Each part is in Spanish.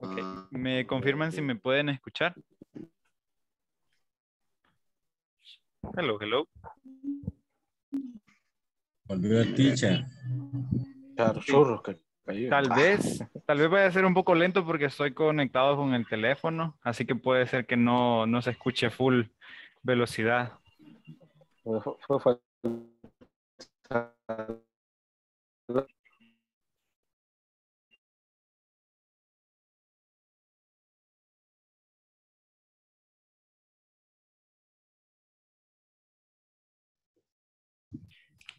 Ah, ¿Me confirman si me pueden escuchar? Hello, hello. el teacher. Tal ah. vez, tal vez vaya a ser un poco lento porque estoy conectado con el teléfono, así que puede ser que no, no se escuche full velocidad. Hello.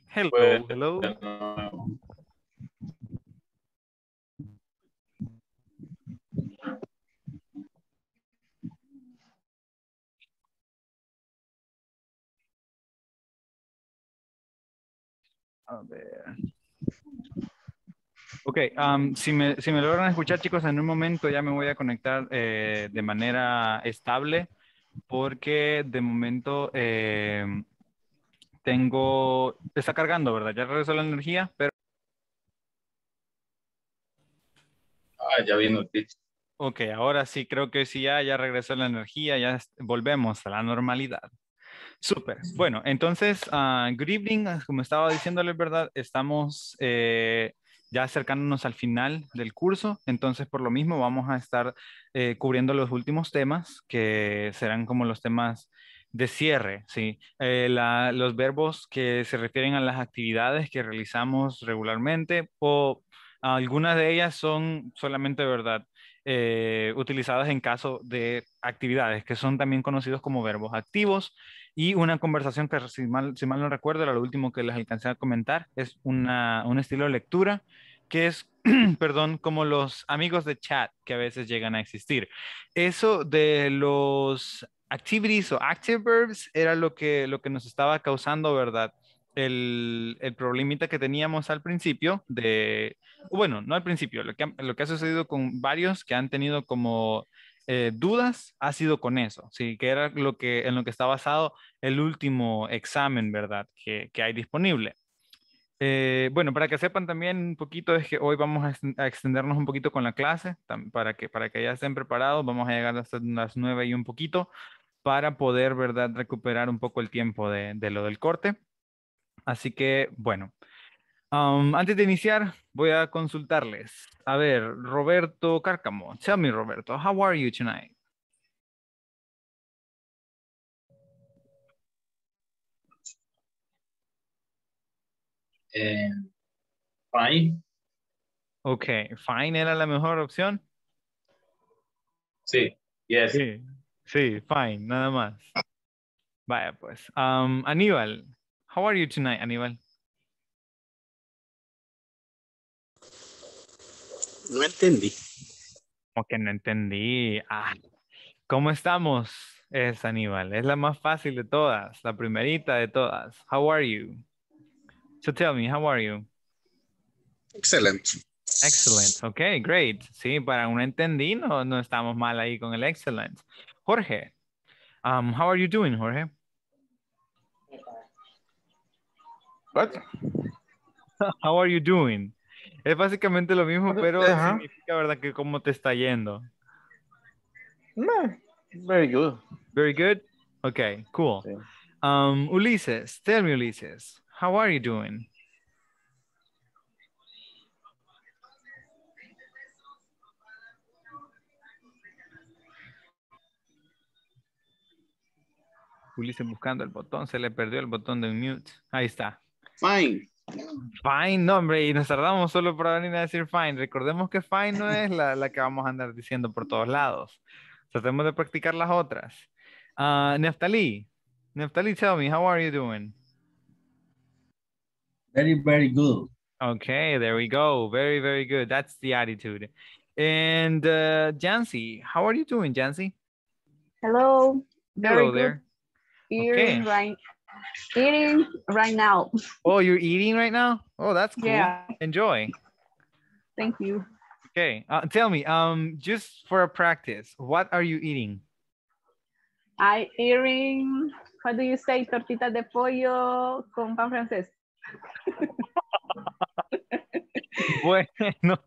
Hello. Hello. A ver. Ok, si, me, si, me, logran escuchar, chicos, en un momento ya me voy a conectar eh, de manera estable porque de momento em, tengo, está cargando, ¿verdad? Ya regresó la energía, pero... Ah, ya vino Ok, ahora sí, creo que sí, ya, ya regresó la energía, ya volvemos a la normalidad. Súper. Bueno, entonces, uh, good evening. Como estaba diciéndoles, ¿verdad? Estamos eh, ya acercándonos al final del curso, entonces por lo mismo vamos a estar eh, cubriendo los últimos temas que serán como los temas de cierre, ¿sí? Eh, los verbos que se refieren a las actividades que realizamos regularmente o algunas de ellas son solamente, ¿verdad? Eh, utilizadas en caso de actividades que son también conocidos como verbos activos y una conversación que, si mal, no recuerdo, era lo último que les alcancé a comentar, es un estilo de lectura que es, perdón, como los amigos de chat que a veces llegan a existir. Eso de los activities o active verbs era lo que, lo que nos estaba causando, ¿verdad? El, el problemita que teníamos al principio de, bueno, no al principio, lo lo que ha sucedido con varios que han tenido como eh, dudas ha sido con eso, ¿sí? que era lo que, en lo que está basado el último examen, ¿verdad? Que, hay disponible. Eh, bueno, para que sepan también un poquito, es que hoy vamos a extendernos un poquito con la clase, para que, para que ya estén preparados, vamos a llegar hasta las nueve y un poquito para poder, ¿verdad?, recuperar un poco el tiempo de lo del corte. Así que, bueno, antes de iniciar, voy a consultarles. A ver, Roberto Cárcamo, tell me, Roberto, how are you tonight? Eh, fine. Ok, fine era la mejor opción. Sí, yes. Sí, sí fine, nada más. Vaya, pues. Aníbal, how are you tonight, Aníbal? No entendí. Como no entendí. Ah, ¿Cómo estamos? Eh, Aníbal. Es la más fácil de todas, la primerita de todas. How are you? So tell me, how are you? Excellent. Excellent. Ok, great. Sí, para un entendí, no, estamos mal ahí con el excelente. Jorge, um, how are you doing, Jorge? What? How are you doing? Es básicamente lo mismo, pues, pero significa, ¿verdad? Que cómo te está yendo. very good. Very good? Okay, cool. Um, Ulises, tell me Ulises, how are you doing? Ulises buscando el botón, se le perdió el botón de mute. Ahí está. Fine. Fine, no, hombre, y nos tardamos solo para venir a decir fine. Recordemos que fine no es la, la que vamos a andar diciendo por todos lados. Tratemos de practicar las otras. Neftali, ah, Neftali, tell me, how are you doing? Very, very good. Okay, there we go. Very, very good. That's the attitude. And uh, Jancy, how are you doing, Jancy? Hello. Very Hello good. there. You're okay. right. eating right now. Oh, you're eating right now? Oh, that's cool. Yeah. Enjoy. Thank you. Okay. Uh, tell me, um, just for a practice, what are you eating? I eating, how do you say, tortita de pollo con pan francés. bueno,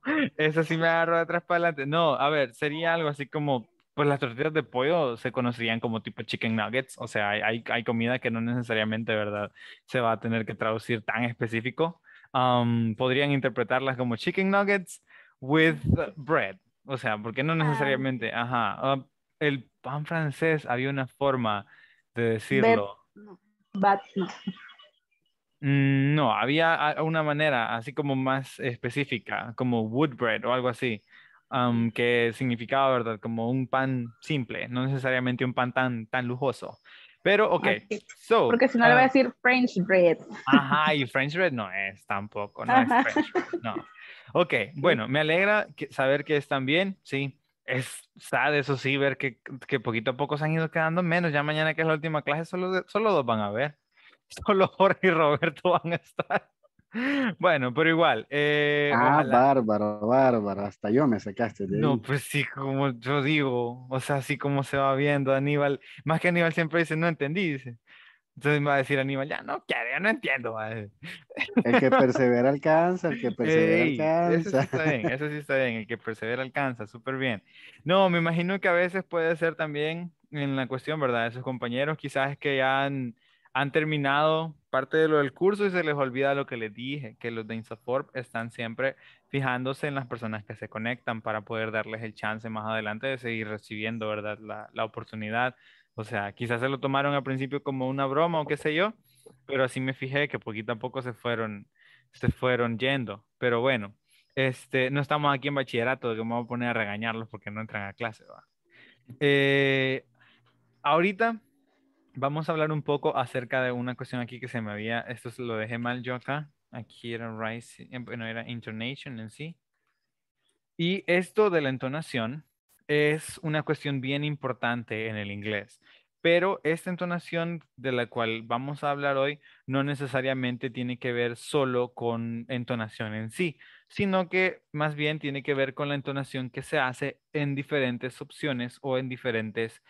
eso sí me agarro atrás para adelante. No, a ver, sería algo así como Pues las tortillas de pollo se conocerían como tipo chicken nuggets, o sea, hay, hay comida que no necesariamente, ¿verdad? Se va a tener que traducir tan específico. podrían interpretarlas como chicken nuggets with bread, o sea, porque no ah, necesariamente, ajá. el pan francés había una forma de decirlo. no, mm, había ah, una manera así como más específica, como wood bread o algo así que significaba, ¿verdad? Como un pan simple, no necesariamente un pan tan, tan lujoso. Pero, ok, Porque si no le voy a ah, decir French bread. Ajá, y French bread no es tampoco, no es French bread, no. Ok, bueno, me alegra saber que están bien, sí. Es sad, eso sí, ver que, que, poquito a poco se han ido quedando menos. Ya mañana que es la última clase, solo, solo dos van a ver. Solo Jorge y Roberto van a estar. Bueno, pero igual. Eh, ah, bárbaro, bárbaro. Hasta yo me sacaste de No, pues sí, como yo digo, o sea, así como se va viendo Aníbal. Más que Aníbal siempre dice, no entendí, dice. Entonces me va a decir Aníbal, ya no quiero, ya no entiendo. El que persevera alcanza, el que persevera alcanza. Eso sí está bien, eso sí está bien, el que persevera alcanza, súper bien. No, me imagino que a veces puede ser también en la cuestión, ¿verdad? De sus compañeros, quizás que ya han terminado parte de lo del curso y se les olvida lo que les dije, que los de Insaforp están siempre fijándose en las personas que se conectan para poder darles el chance más adelante de seguir recibiendo, ¿verdad? La, oportunidad. O sea, quizás se lo tomaron al principio como una broma o qué sé yo, pero así me fijé que poquito a poco se fueron, se fueron yendo. Pero bueno, este, no estamos aquí en bachillerato, que me voy a poner a regañarlos porque no entran a clase, ¿va? Eh, ahorita vamos a hablar un poco acerca de una cuestión aquí que se me había, esto lo dejé mal yo acá, aquí era Rise, eh, bueno, era Intonation en sí. Y esto de la entonación es una cuestión bien importante en el inglés, pero esta entonación de la cual vamos a hablar hoy no necesariamente tiene que ver solo con entonación en sí, sino que más bien tiene que ver con la entonación que se hace en diferentes opciones o en diferentes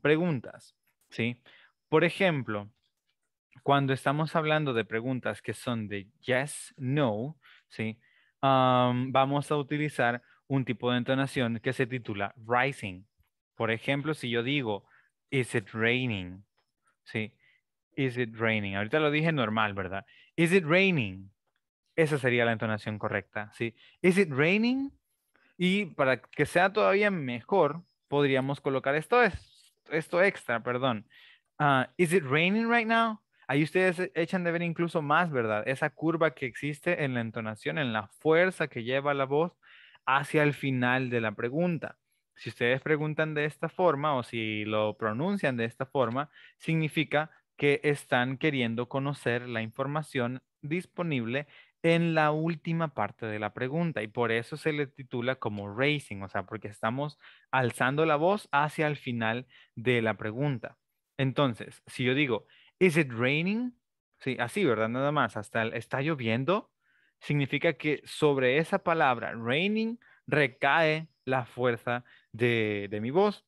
preguntas. ¿sí? Por ejemplo, cuando estamos hablando de preguntas que son de yes, no, ¿sí? vamos a utilizar un tipo de entonación que se titula rising. Por ejemplo, si yo digo, is it raining? ¿Sí? Is it raining? Ahorita lo dije normal, ¿verdad? Is it raining? Esa sería la entonación correcta, ¿sí? Is it raining? Y para que sea todavía mejor, podríamos colocar esto es, esto extra, perdón. Ah, is it raining right now? Ahí ustedes e-, echan de ver incluso más, ¿verdad? Esa curva que existe en la entonación, en la fuerza que lleva la voz hacia el final de la pregunta. Si ustedes preguntan de esta forma o si lo pronuncian de esta forma, significa que están queriendo conocer la información disponible en la última parte de la pregunta y por eso se le titula como racing, o sea, porque estamos alzando la voz hacia el final de la pregunta. Entonces, si yo digo, is it raining? Sí, así, ¿verdad? Nada más, hasta el, está lloviendo, significa que sobre esa palabra raining recae la fuerza de, de mi voz.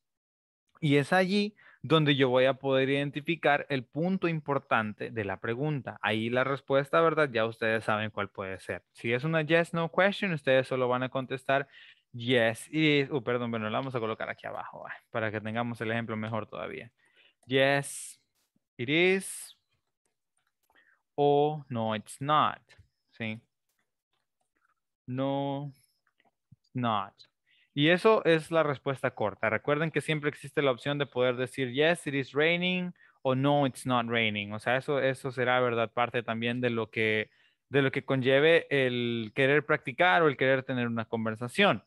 Y es allí donde yo voy a poder identificar el punto importante de la pregunta. Ahí la respuesta, ¿verdad? Ya ustedes saben cuál puede ser. Si es una yes, no question, ustedes solo van a contestar yes is, uh, perdón, bueno, la vamos a colocar aquí abajo ah, para que tengamos el ejemplo mejor todavía. Yes, it is, o no, it's not, ¿sí? No, it's not. Y eso es la respuesta corta. Recuerden que siempre existe la opción de poder decir yes, it is raining o no, it's not raining. O sea, eso, eso será, ¿verdad? Parte también de lo que de lo que conlleve el querer practicar o el querer tener una conversación.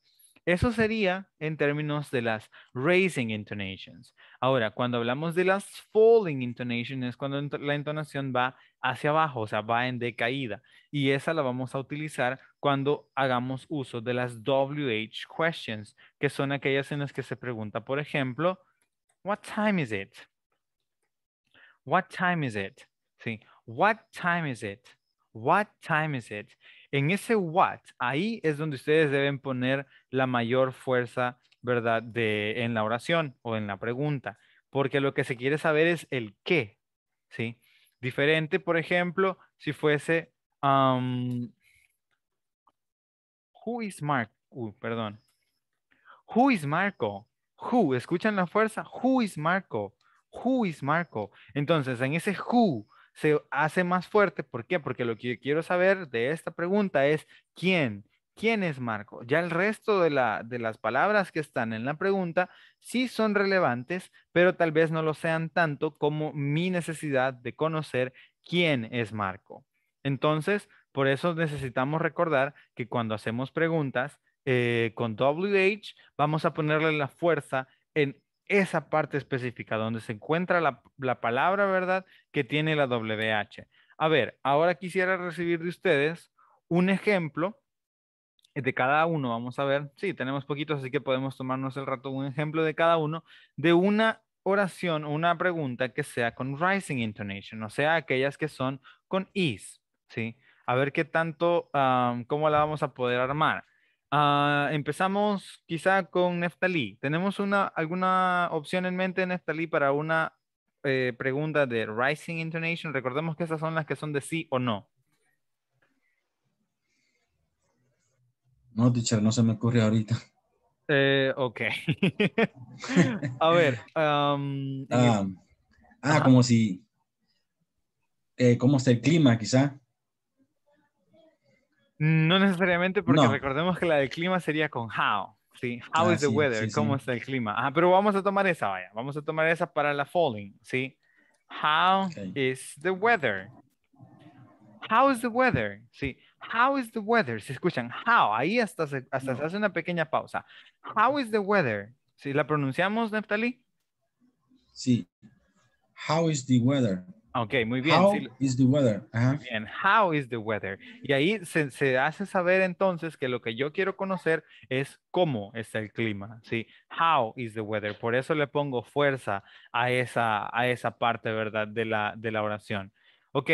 Eso sería en términos de las raising intonations. Ahora, cuando hablamos de las falling intonations, es cuando la entonación va hacia abajo, o sea, va en decaída. Y esa la vamos a utilizar cuando hagamos uso de las WH questions, que son aquellas en las que se pregunta, por ejemplo, what time is it? What time is it? Sí, what time is it? What time is it? En ese what, ahí es donde ustedes deben poner la mayor fuerza, ¿verdad? en la oración o en la pregunta, porque lo que se quiere saber es el qué, ¿sí? Diferente, por ejemplo, si fuese, who is Mark? Uh, perdón. Who is Marco? Who, ¿escuchan la fuerza? Who is Marco? Who is Marco? Entonces, en ese who se hace más fuerte. ¿Por qué? Porque lo que quiero saber de esta pregunta es quién. ¿Quién es Marco? Ya el resto de, las palabras que están en la pregunta sí son relevantes, pero tal vez no lo sean tanto como mi necesidad de conocer quién es Marco. Entonces, por eso necesitamos recordar que cuando hacemos preguntas eh, con WH, vamos a ponerle la fuerza en esa parte específica donde se encuentra la, palabra, ¿verdad? Que tiene la WH. A ver, ahora quisiera recibir de ustedes un ejemplo de cada uno. Vamos a ver, sí, tenemos poquitos, así que podemos tomarnos el rato un ejemplo de cada uno de una oración o una pregunta que sea con rising intonation, o sea, aquellas que son con is, ¿sí? A ver qué tanto, cómo la vamos a poder armar. Ah, empezamos quizá con Neftali. ¿Tenemos una, alguna opción en mente, Neftali, para una eh, pregunta de Rising Intonation? Recordemos que esas son las que son de sí o no. No, teacher, no se me ocurre ahorita. Eh, ok. A ver. ah, ah como si... Eh, ¿Cómo está el clima, quizá? No necesariamente, porque recordemos que la del clima sería con how. ¿sí? How is the weather? ¿Cómo está el clima? pero vamos a tomar esa, vaya. Vamos a tomar esa para la falling, ¿sí? How is the weather? How is the weather? Sí. How is the weather? Si escuchan, how, ahí hasta se, hasta se hace una pequeña pausa. How is the weather? Si la pronunciamos, Neftali? Sí. How is the weather? Ok, muy bien. How is the weather? bien, how is the weather? Y ahí se, se, hace saber entonces que lo que yo quiero conocer es cómo está el clima, ¿sí? How is the weather? Por eso le pongo fuerza a esa, a esa parte, ¿verdad? De la, de la oración. Ok,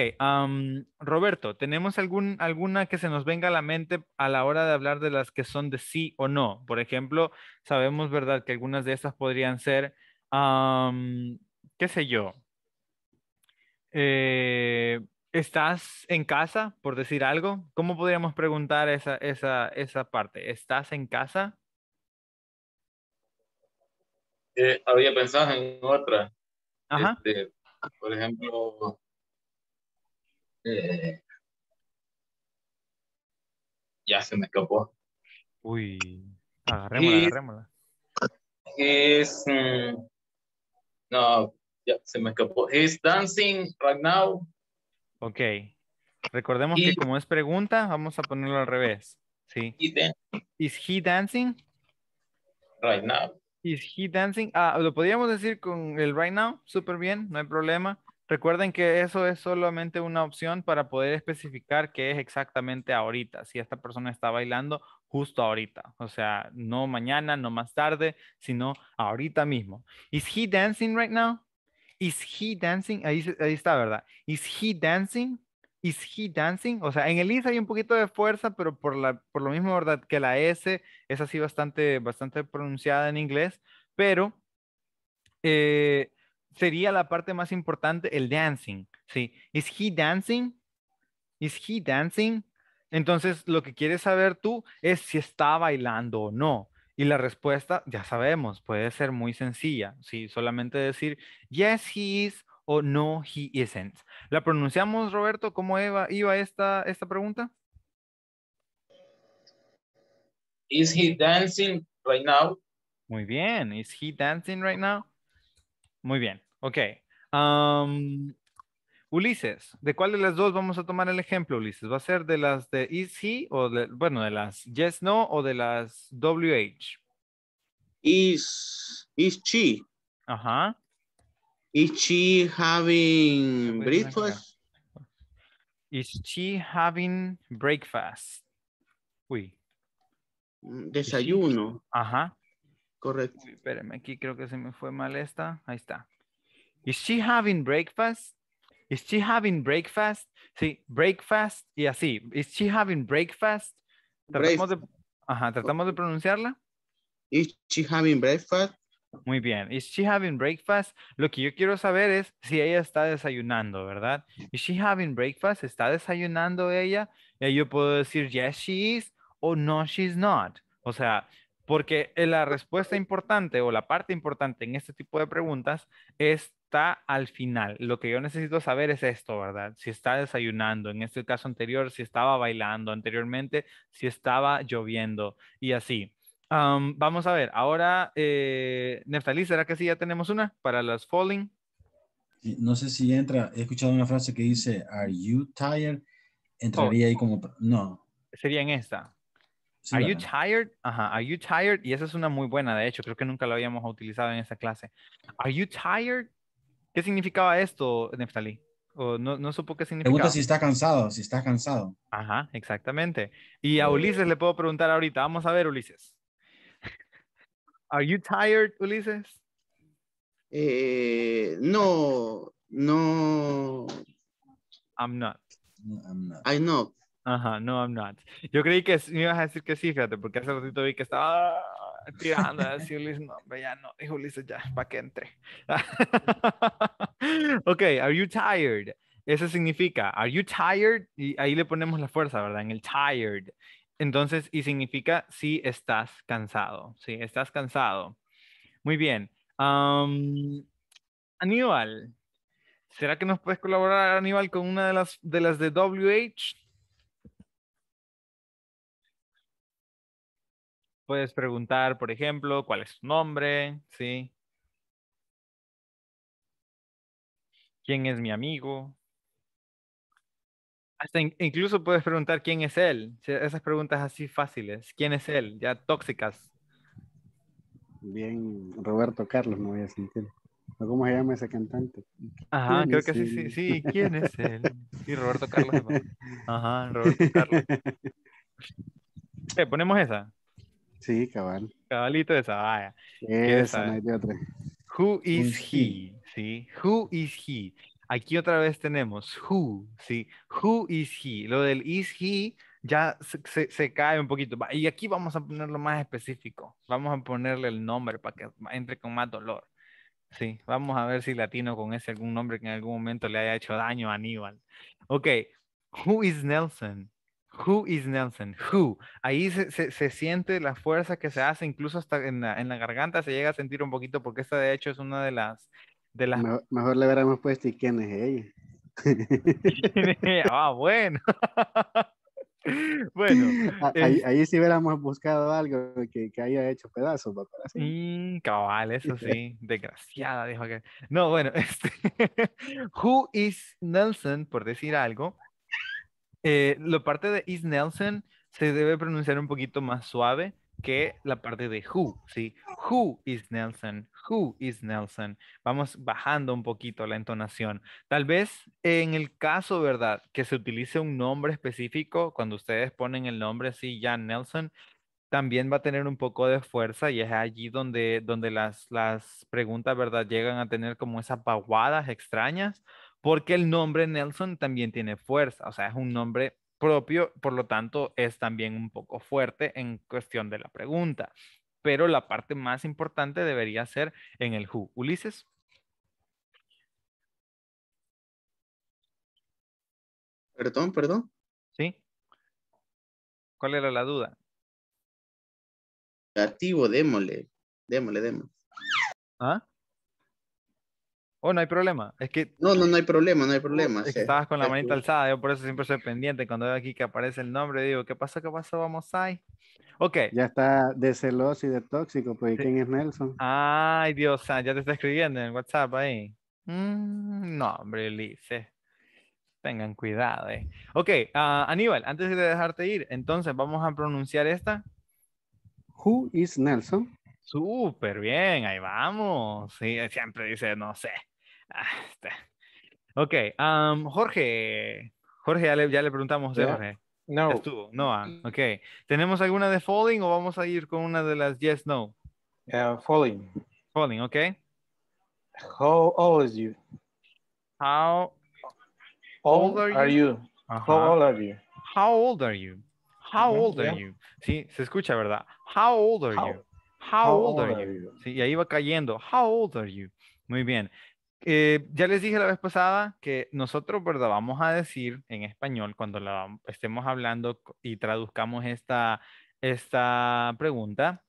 Roberto, ¿tenemos algún, alguna que se nos venga a la mente a la hora de hablar de las que son de sí o no? Por ejemplo, sabemos, ¿verdad? Que algunas de estas podrían ser, qué sé yo, eh, ¿Estás en casa, por decir algo? ¿Cómo podríamos preguntar esa, parte? ¿Estás en casa? Eh, había pensado en otra. Este, por ejemplo, eh, ya se me escapó. Uy, agarrémosla, agarrémosla. Es, mm, no, ya, se me escapó. He's dancing right now. Ok. Recordemos que como es pregunta, vamos a ponerlo al revés. Sí. Is he dancing? Right now. Is he dancing? Ah, lo podríamos decir con el right now, súper bien, no hay problema. Recuerden que eso es solamente una opción para poder especificar qué es exactamente ahorita, si esta persona está bailando justo ahorita, o sea, no mañana, no más tarde, sino ahorita mismo. Is he dancing right now? Is he dancing? Ahí, está, ¿verdad? Is he dancing? Is he dancing? O sea, en el is hay un poquito de fuerza, pero por, la, por lo mismo, ¿verdad? Que la S es así bastante, bastante pronunciada en inglés, pero eh, sería la parte más importante, el dancing, ¿sí? Is he dancing? Is he dancing? Entonces, lo que quieres saber tú es si está bailando o no. Y la respuesta, ya sabemos, puede ser muy sencilla, ¿sí? Solamente decir, yes, he is o no, he isn't. ¿La pronunciamos, Roberto? ¿Cómo iba, esta, esta pregunta? Is he dancing right now? Muy bien. Is he dancing right now? Muy bien. Ok. Um, Ulises, ¿de cuál de las dos vamos a tomar el ejemplo, Ulises? ¿Va a ser de las de Is He o de, bueno, de las Yes No o de las WH? Is, is she? Ajá. Is she having pues, breakfast? Is she having breakfast? Uy. Mm, desayuno. Ajá. Correcto. Espérenme, aquí creo que se me fue mal esta. Ahí está. Is she having breakfast? Is she having breakfast? Sí, breakfast y así. Is she having breakfast? Tratamos, de, ajá, ¿tratamos de pronunciarla. Is she having breakfast? Muy bien. Is she having breakfast? Lo que yo quiero saber es si ella está desayunando, ¿verdad? Is she having breakfast? ¿Está desayunando ella? Y yo puedo decir yes, she is o no, she's not. O sea, porque la respuesta importante o la parte importante en este tipo de preguntas es está al final. Lo que yo necesito saber es esto, ¿verdad? Si está desayunando, en este caso anterior, si estaba bailando anteriormente, si estaba lloviendo y así. vamos a ver, ahora, eh, Neftalí, ¿será que sí ya tenemos una para las falling? No sé si entra, he escuchado una frase que dice, ¿Are you tired? Oh. Entraría ahí como, no. Sería en esta. ¿Are you tired? Ajá, ¿Are you tired? Y esa es una muy buena, de hecho, creo que nunca la habíamos utilizado en esta clase. ¿Are you tired? ¿Qué significaba esto, Neftalí? O no, supo qué significaba. Pregunta si está cansado, si está cansado. Ajá, exactamente. Y a Ulises le puedo preguntar ahorita. Vamos a ver, Ulises. Are you tired, Ulises? Eh, no, no. I'm not. No, I'm not. I know. Ajá, no, I'm not. Yo creí que me ibas a decir que sí, fíjate, porque hace ratito vi que estaba tirando ya no, ya, para que entre. ok, are you tired? Eso significa, are you tired? Y ahí le ponemos la fuerza, ¿verdad? En el tired. Entonces, y significa si estás cansado, si estás cansado. Muy bien. Aníbal, ¿será que nos puedes colaborar, Aníbal, con una de las de, las de WH? Puedes preguntar, por ejemplo, cuál es su nombre, ¿sí? ¿Quién es mi amigo? incluso puedes preguntar quién es él. Esas preguntas así fáciles. ¿Quién es él? Ya tóxicas. Bien, Roberto Carlos, me voy a sentir. ¿Cómo se llama ese cantante? Ajá, creo que sí, sí, sí. ¿Quién es él? Sí, Roberto Carlos. Ajá, Roberto Carlos. Eh, ponemos esa. Sí, cabal. Cabalito de Sabaya. Esa, no hay de otra. Who is he? Sí, who is he? Aquí otra vez tenemos who, sí, who is he? Lo del is he ya se, se, cae un poquito. Y aquí vamos a ponerlo más específico. Vamos a ponerle el nombre para que entre con más dolor. Sí, vamos a ver si latino con ese algún nombre que en algún momento le haya hecho daño a Aníbal. Ok, who is Nelson? Who is Nelson? Who. Ahí se, siente la fuerza que se hace, incluso hasta en la, en la, garganta se llega a sentir un poquito, porque esta de hecho es una de las... De las... Mejor, le hubiéramos puesto, ¿y quién es ella? Ah, bueno. bueno. Ahí, sí hubiéramos buscado algo que, haya hecho pedazos, mm, cabal, eso sí. Desgraciada, dijo que... No, bueno, este... Who is Nelson, por decir algo, eh, la parte de Is Nelson se debe pronunciar un poquito más suave que la parte de who, ¿sí? Who is Nelson? Who is Nelson? Vamos bajando un poquito la entonación. Tal vez en el caso, ¿verdad? Que se utilice un nombre específico, cuando ustedes ponen el nombre así, Jan Nelson, también va a tener un poco de fuerza y es allí donde, donde las, las preguntas, ¿verdad? Llegan a tener como esas vaguadas extrañas porque el nombre Nelson también tiene fuerza, o sea, es un nombre propio, por lo tanto es también un poco fuerte en cuestión de la pregunta. Pero la parte más importante debería ser en el who. Ulises. Perdón, perdón. ¿Sí? ¿Cuál era la duda? Activo, démosle, démosle, démosle. ¿Ah? Oh, no hay problema. Es que. No, no, no hay problema, no hay problema. estabas con la manita alzada, yo por eso siempre soy pendiente. Cuando veo aquí que aparece el nombre, digo, ¿qué pasa? ¿Qué pasa? Vamos ahí. Ok. Ya está de celoso y de tóxico, pues ¿quién es Nelson? Ay, Dios, ah, ya te está escribiendo en WhatsApp ahí. Mm, no, hombre, Lice. Tengan cuidado, eh. Ok, ah, Aníbal, antes de dejarte ir, entonces vamos a pronunciar esta. Who is Nelson? Súper bien, ahí vamos. Sí, siempre dice, no sé. Ah, okay, Jorge. Jorge, ya le, ya le preguntamos de Jorge. No. Estuvo. Noah. Ok. ¿Tenemos alguna de falling o vamos a ir con una de las yes, no? Eh, falling. Falling, ok. How old are you? How old, are, you? How old are you? How old are you? How old are you? Sí, se escucha, ¿verdad? How old are you? How, old, are, you? Sí, y ahí va cayendo. How old are you? Muy bien. Eh, ya les dije la vez pasada que nosotros, ¿verdad? Vamos a decir en español cuando estemos hablando y traduzcamos esta, pregunta,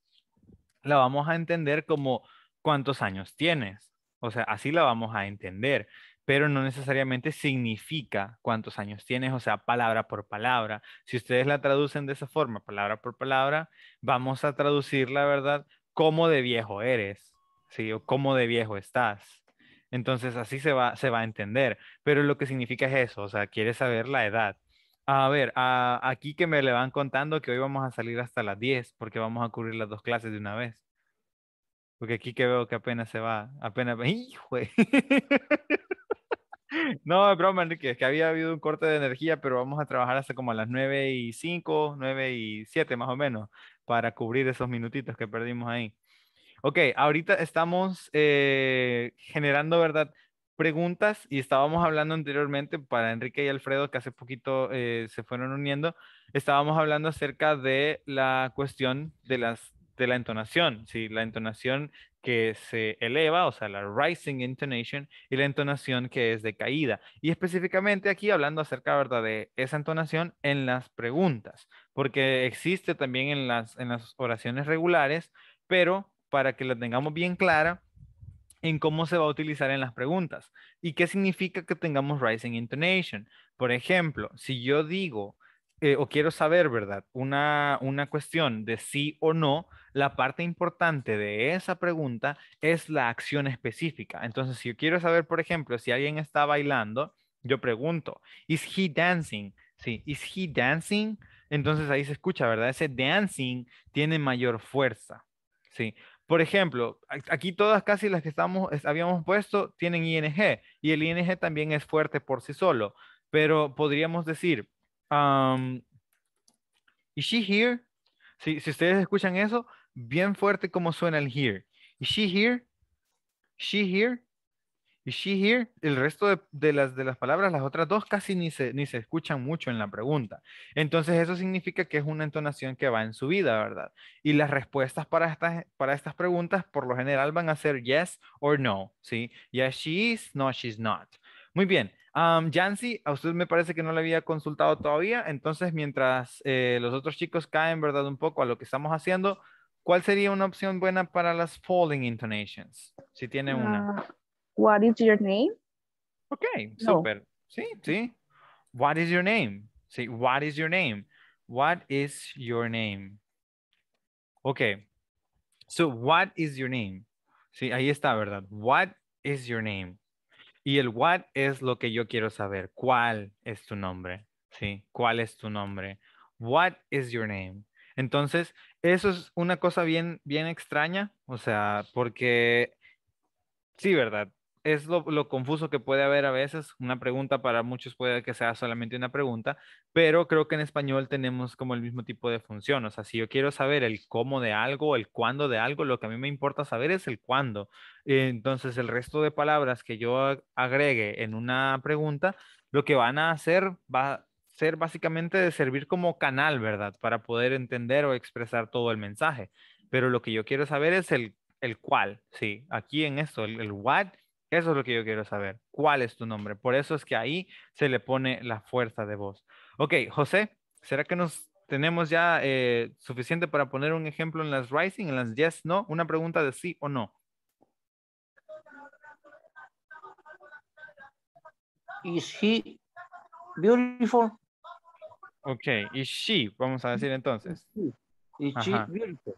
la vamos a entender como cuántos años tienes. O sea, así la vamos a entender, pero no necesariamente significa cuántos años tienes, o sea, palabra por palabra. Si ustedes la traducen de esa forma, palabra por palabra, vamos a traducir la verdad cómo de viejo eres, ¿sí? O cómo de viejo estás. Entonces así se va, se va a entender. Pero lo que significa es eso, o sea, quiere saber la edad. A ver, ah, aquí que me le van contando que hoy vamos a salir hasta las 10 porque vamos a cubrir las dos clases de una vez. Porque aquí que veo que apenas se va, apenas... ¡Hijo! No, es broma, Enrique, es que había habido un corte de energía, pero vamos a trabajar hasta como a las 9 y 5, 9 y 7 más o menos, para cubrir esos minutitos que perdimos ahí. Ok, ahorita estamos eh, generando, ¿verdad? Preguntas y estábamos hablando anteriormente para Enrique y Alfredo, que hace poquito eh, se fueron uniendo, estábamos hablando acerca de la cuestión de, las, de la entonación, ¿sí? la entonación que se eleva, o sea, la rising intonation y la entonación que es de caída. Y específicamente aquí hablando acerca ¿verdad? de esa entonación en las preguntas, porque existe también en las, en las oraciones regulares, pero para que la tengamos bien clara en cómo se va a utilizar en las preguntas y qué significa que tengamos rising intonation. Por ejemplo, si yo digo eh, o quiero saber, ¿verdad? Una, una cuestión de sí o no, la parte importante de esa pregunta es la acción específica. Entonces, si yo quiero saber, por ejemplo, si alguien está bailando, yo pregunto, ¿is he dancing? Sí, ¿is he dancing? Entonces ahí se escucha, ¿verdad? Ese dancing tiene mayor fuerza. Sí, por ejemplo, aquí todas casi las que estamos, habíamos puesto tienen ING y el ING también es fuerte por sí solo, pero podríamos decir, um, ¿is she here? Si, ustedes escuchan eso, bien fuerte como suena el here. ¿Is she here? ¿She here? ¿Is she here, el resto de, las, de las palabras, las otras dos casi ni se, ni se escuchan mucho en la pregunta. Entonces eso significa que es una entonación que va en subida, ¿verdad? Y las respuestas para estas, para estas preguntas por lo general van a ser yes or no, ¿sí? Yes, she is, no, she's not. Muy bien. Um, Jancy, a usted me parece que no le había consultado todavía, entonces mientras eh, los otros chicos caen, ¿verdad? Un poco a lo que estamos haciendo, ¿cuál sería una opción buena para las falling intonations? Si tiene una. Ah, What is your name? Ok, super. Sí, sí. What is your name? Sí, what is your name? What is your name? Ok. So, what is your name? Sí, ahí está, ¿verdad? What is your name? Y el what es lo que yo quiero saber. ¿Cuál es tu nombre? Sí, ¿cuál es tu nombre? What is your name? Entonces, eso es una cosa bien, bien extraña, o sea, porque, sí, ¿verdad? es lo, confuso que puede haber a veces. Una pregunta para muchos puede que sea solamente una pregunta, pero creo que en español tenemos como el mismo tipo de función. O sea, si yo quiero saber el cómo de algo, el cuándo de algo, lo que a mí me importa saber es el cuándo. Entonces, el resto de palabras que yo agregue en una pregunta, lo que van a hacer va, a ser básicamente de servir como canal, ¿verdad? Para poder entender o expresar todo el mensaje. Pero lo que yo quiero saber es el, el cuál, ¿sí? Aquí en esto, el, el, what eso es lo que yo quiero saber. ¿Cuál es tu nombre? Por eso es que ahí se le pone la fuerza de voz. Ok, José, ¿será que nos tenemos ya eh, suficiente para poner un ejemplo en las rising, en las yes, no? Una pregunta de sí o no. Is he beautiful? Ok, is she, vamos a decir entonces. Is she beautiful?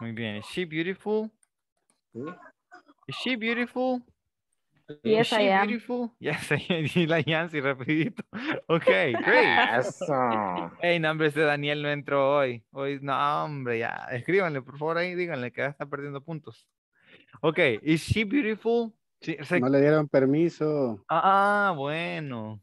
Muy bien, is she beautiful? Is she beautiful? Yes, oh, I am. beautiful? Yes, la Yancy, rapidito. Ok, great. Hey, nombres de Daniel no entró hoy. Hoy, no, hombre, ya. Escríbanle, por favor, ahí, díganle que está perdiendo puntos. Ok, is she beautiful? Sí, No le dieron permiso. Ah, ah bueno.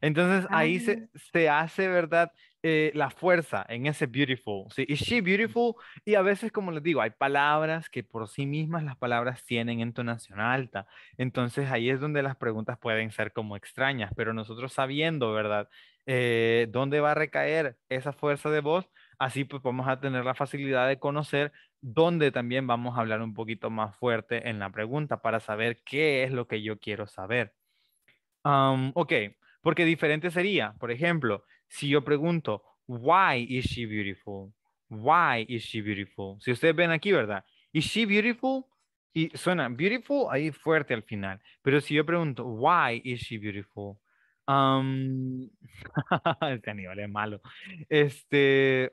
Entonces, ahí se, se hace, ¿verdad? Eh, la fuerza en ese beautiful. ¿sí? Is she beautiful? Y a veces, como les digo, hay palabras que por sí mismas las palabras tienen entonación alta. Entonces ahí es donde las preguntas pueden ser como extrañas, pero nosotros sabiendo, ¿verdad? Eh, ¿Dónde va a recaer esa fuerza de voz? Así pues vamos a tener la facilidad de conocer dónde también vamos a hablar un poquito más fuerte en la pregunta para saber qué es lo que yo quiero saber. ok, porque diferente sería, por ejemplo, si yo pregunto, why is she beautiful? Why is she beautiful? Si ustedes ven aquí, ¿verdad? Is she beautiful? Y suena beautiful ahí fuerte al final. Pero si yo pregunto, why is she beautiful? Um, este animal es malo. Este,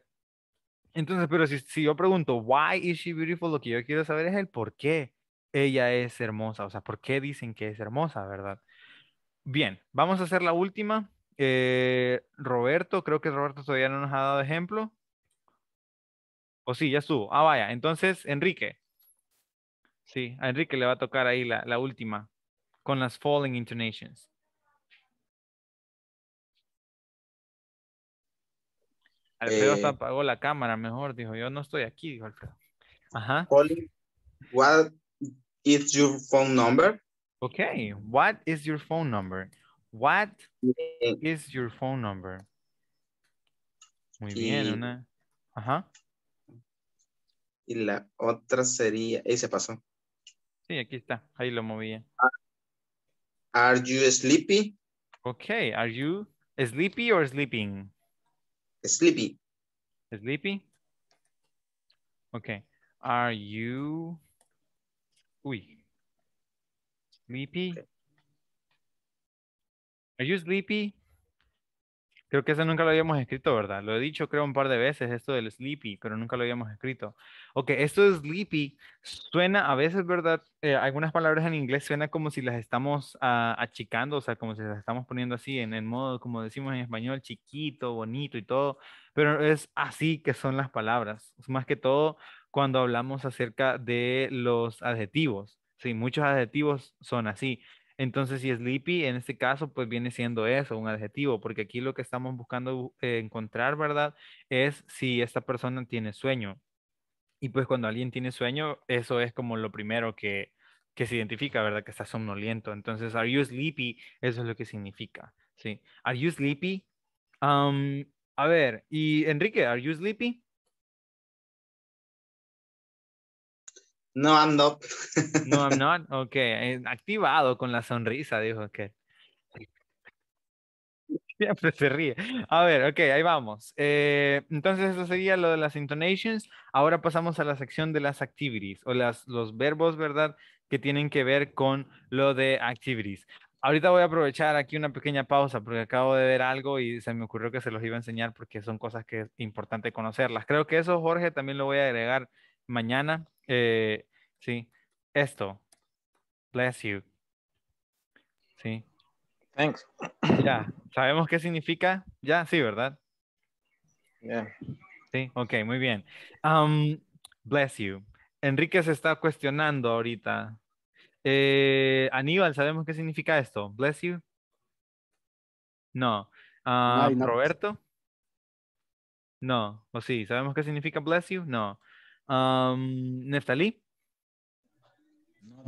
entonces, pero si, si, yo pregunto, why is she beautiful? Lo que yo quiero saber es el por qué ella es hermosa. O sea, por qué dicen que es hermosa, ¿verdad? Bien, vamos a hacer la última Roberto, creo que Roberto todavía no nos ha dado ejemplo. O sí, ya estuvo. Ah, vaya. Entonces, Enrique. Sí, a Enrique le va a tocar ahí la, última con las falling intonations. Alfredo eh. apagó la cámara, mejor dijo, yo no estoy aquí, dijo Alfredo. Ajá. what is your phone number? Okay, what is your phone number? What eh, is your phone number? Muy bien, una. Ajá. Y la otra sería, ahí se pasó. Sí, aquí está, ahí lo movía. Are you sleepy? Okay, are you sleepy or sleeping? Sleepy. Sleepy? Okay. Are you uy, sleepy? Are sleepy? Creo que eso nunca lo habíamos escrito, ¿verdad? Lo he dicho creo un par de veces, esto del sleepy, pero nunca lo habíamos escrito. Ok, esto de sleepy suena a veces, ¿verdad? Eh, algunas palabras en inglés suena como si las estamos ah, achicando, o sea, como si las estamos poniendo así en el modo, como decimos en español, chiquito, bonito y todo, pero es así que son las palabras. más que todo cuando hablamos acerca de los adjetivos. Sí, muchos adjetivos son así. Entonces, si sleepy, en este caso, pues viene siendo eso, un adjetivo, porque aquí lo que estamos buscando eh, encontrar, ¿verdad? Es si esta persona tiene sueño. Y pues cuando alguien tiene sueño, eso es como lo primero que, se identifica, ¿verdad? Que está somnoliento. Entonces, are you sleepy? Eso es lo que significa, ¿sí? Are you sleepy? Um, a ver, y Enrique, are you sleepy? No, I'm not. No, I'm not. Ok. Eh, activado con la sonrisa, dijo que. Siempre se ríe. A ver, ok, ahí vamos. Eh, entonces, eso sería lo de las intonations. Ahora pasamos a la sección de las activities o las, los verbos, ¿verdad? Que tienen que ver con lo de activities. Ahorita voy a aprovechar aquí una pequeña pausa porque acabo de ver algo y se me ocurrió que se los iba a enseñar porque son cosas que es importante conocerlas. Creo que eso, Jorge, también lo voy a agregar mañana eh, sí, esto. Bless you. Sí. Thanks. Ya, ¿sabemos qué significa? Ya, sí, ¿verdad? Yeah. Sí, ok, muy bien. Um, bless you. Enrique se está cuestionando ahorita. Eh, Aníbal, ¿sabemos qué significa esto? Bless you. No. Ah, no Roberto. No, o sí, ¿sabemos qué significa bless you? No. Um, Neftalí. No,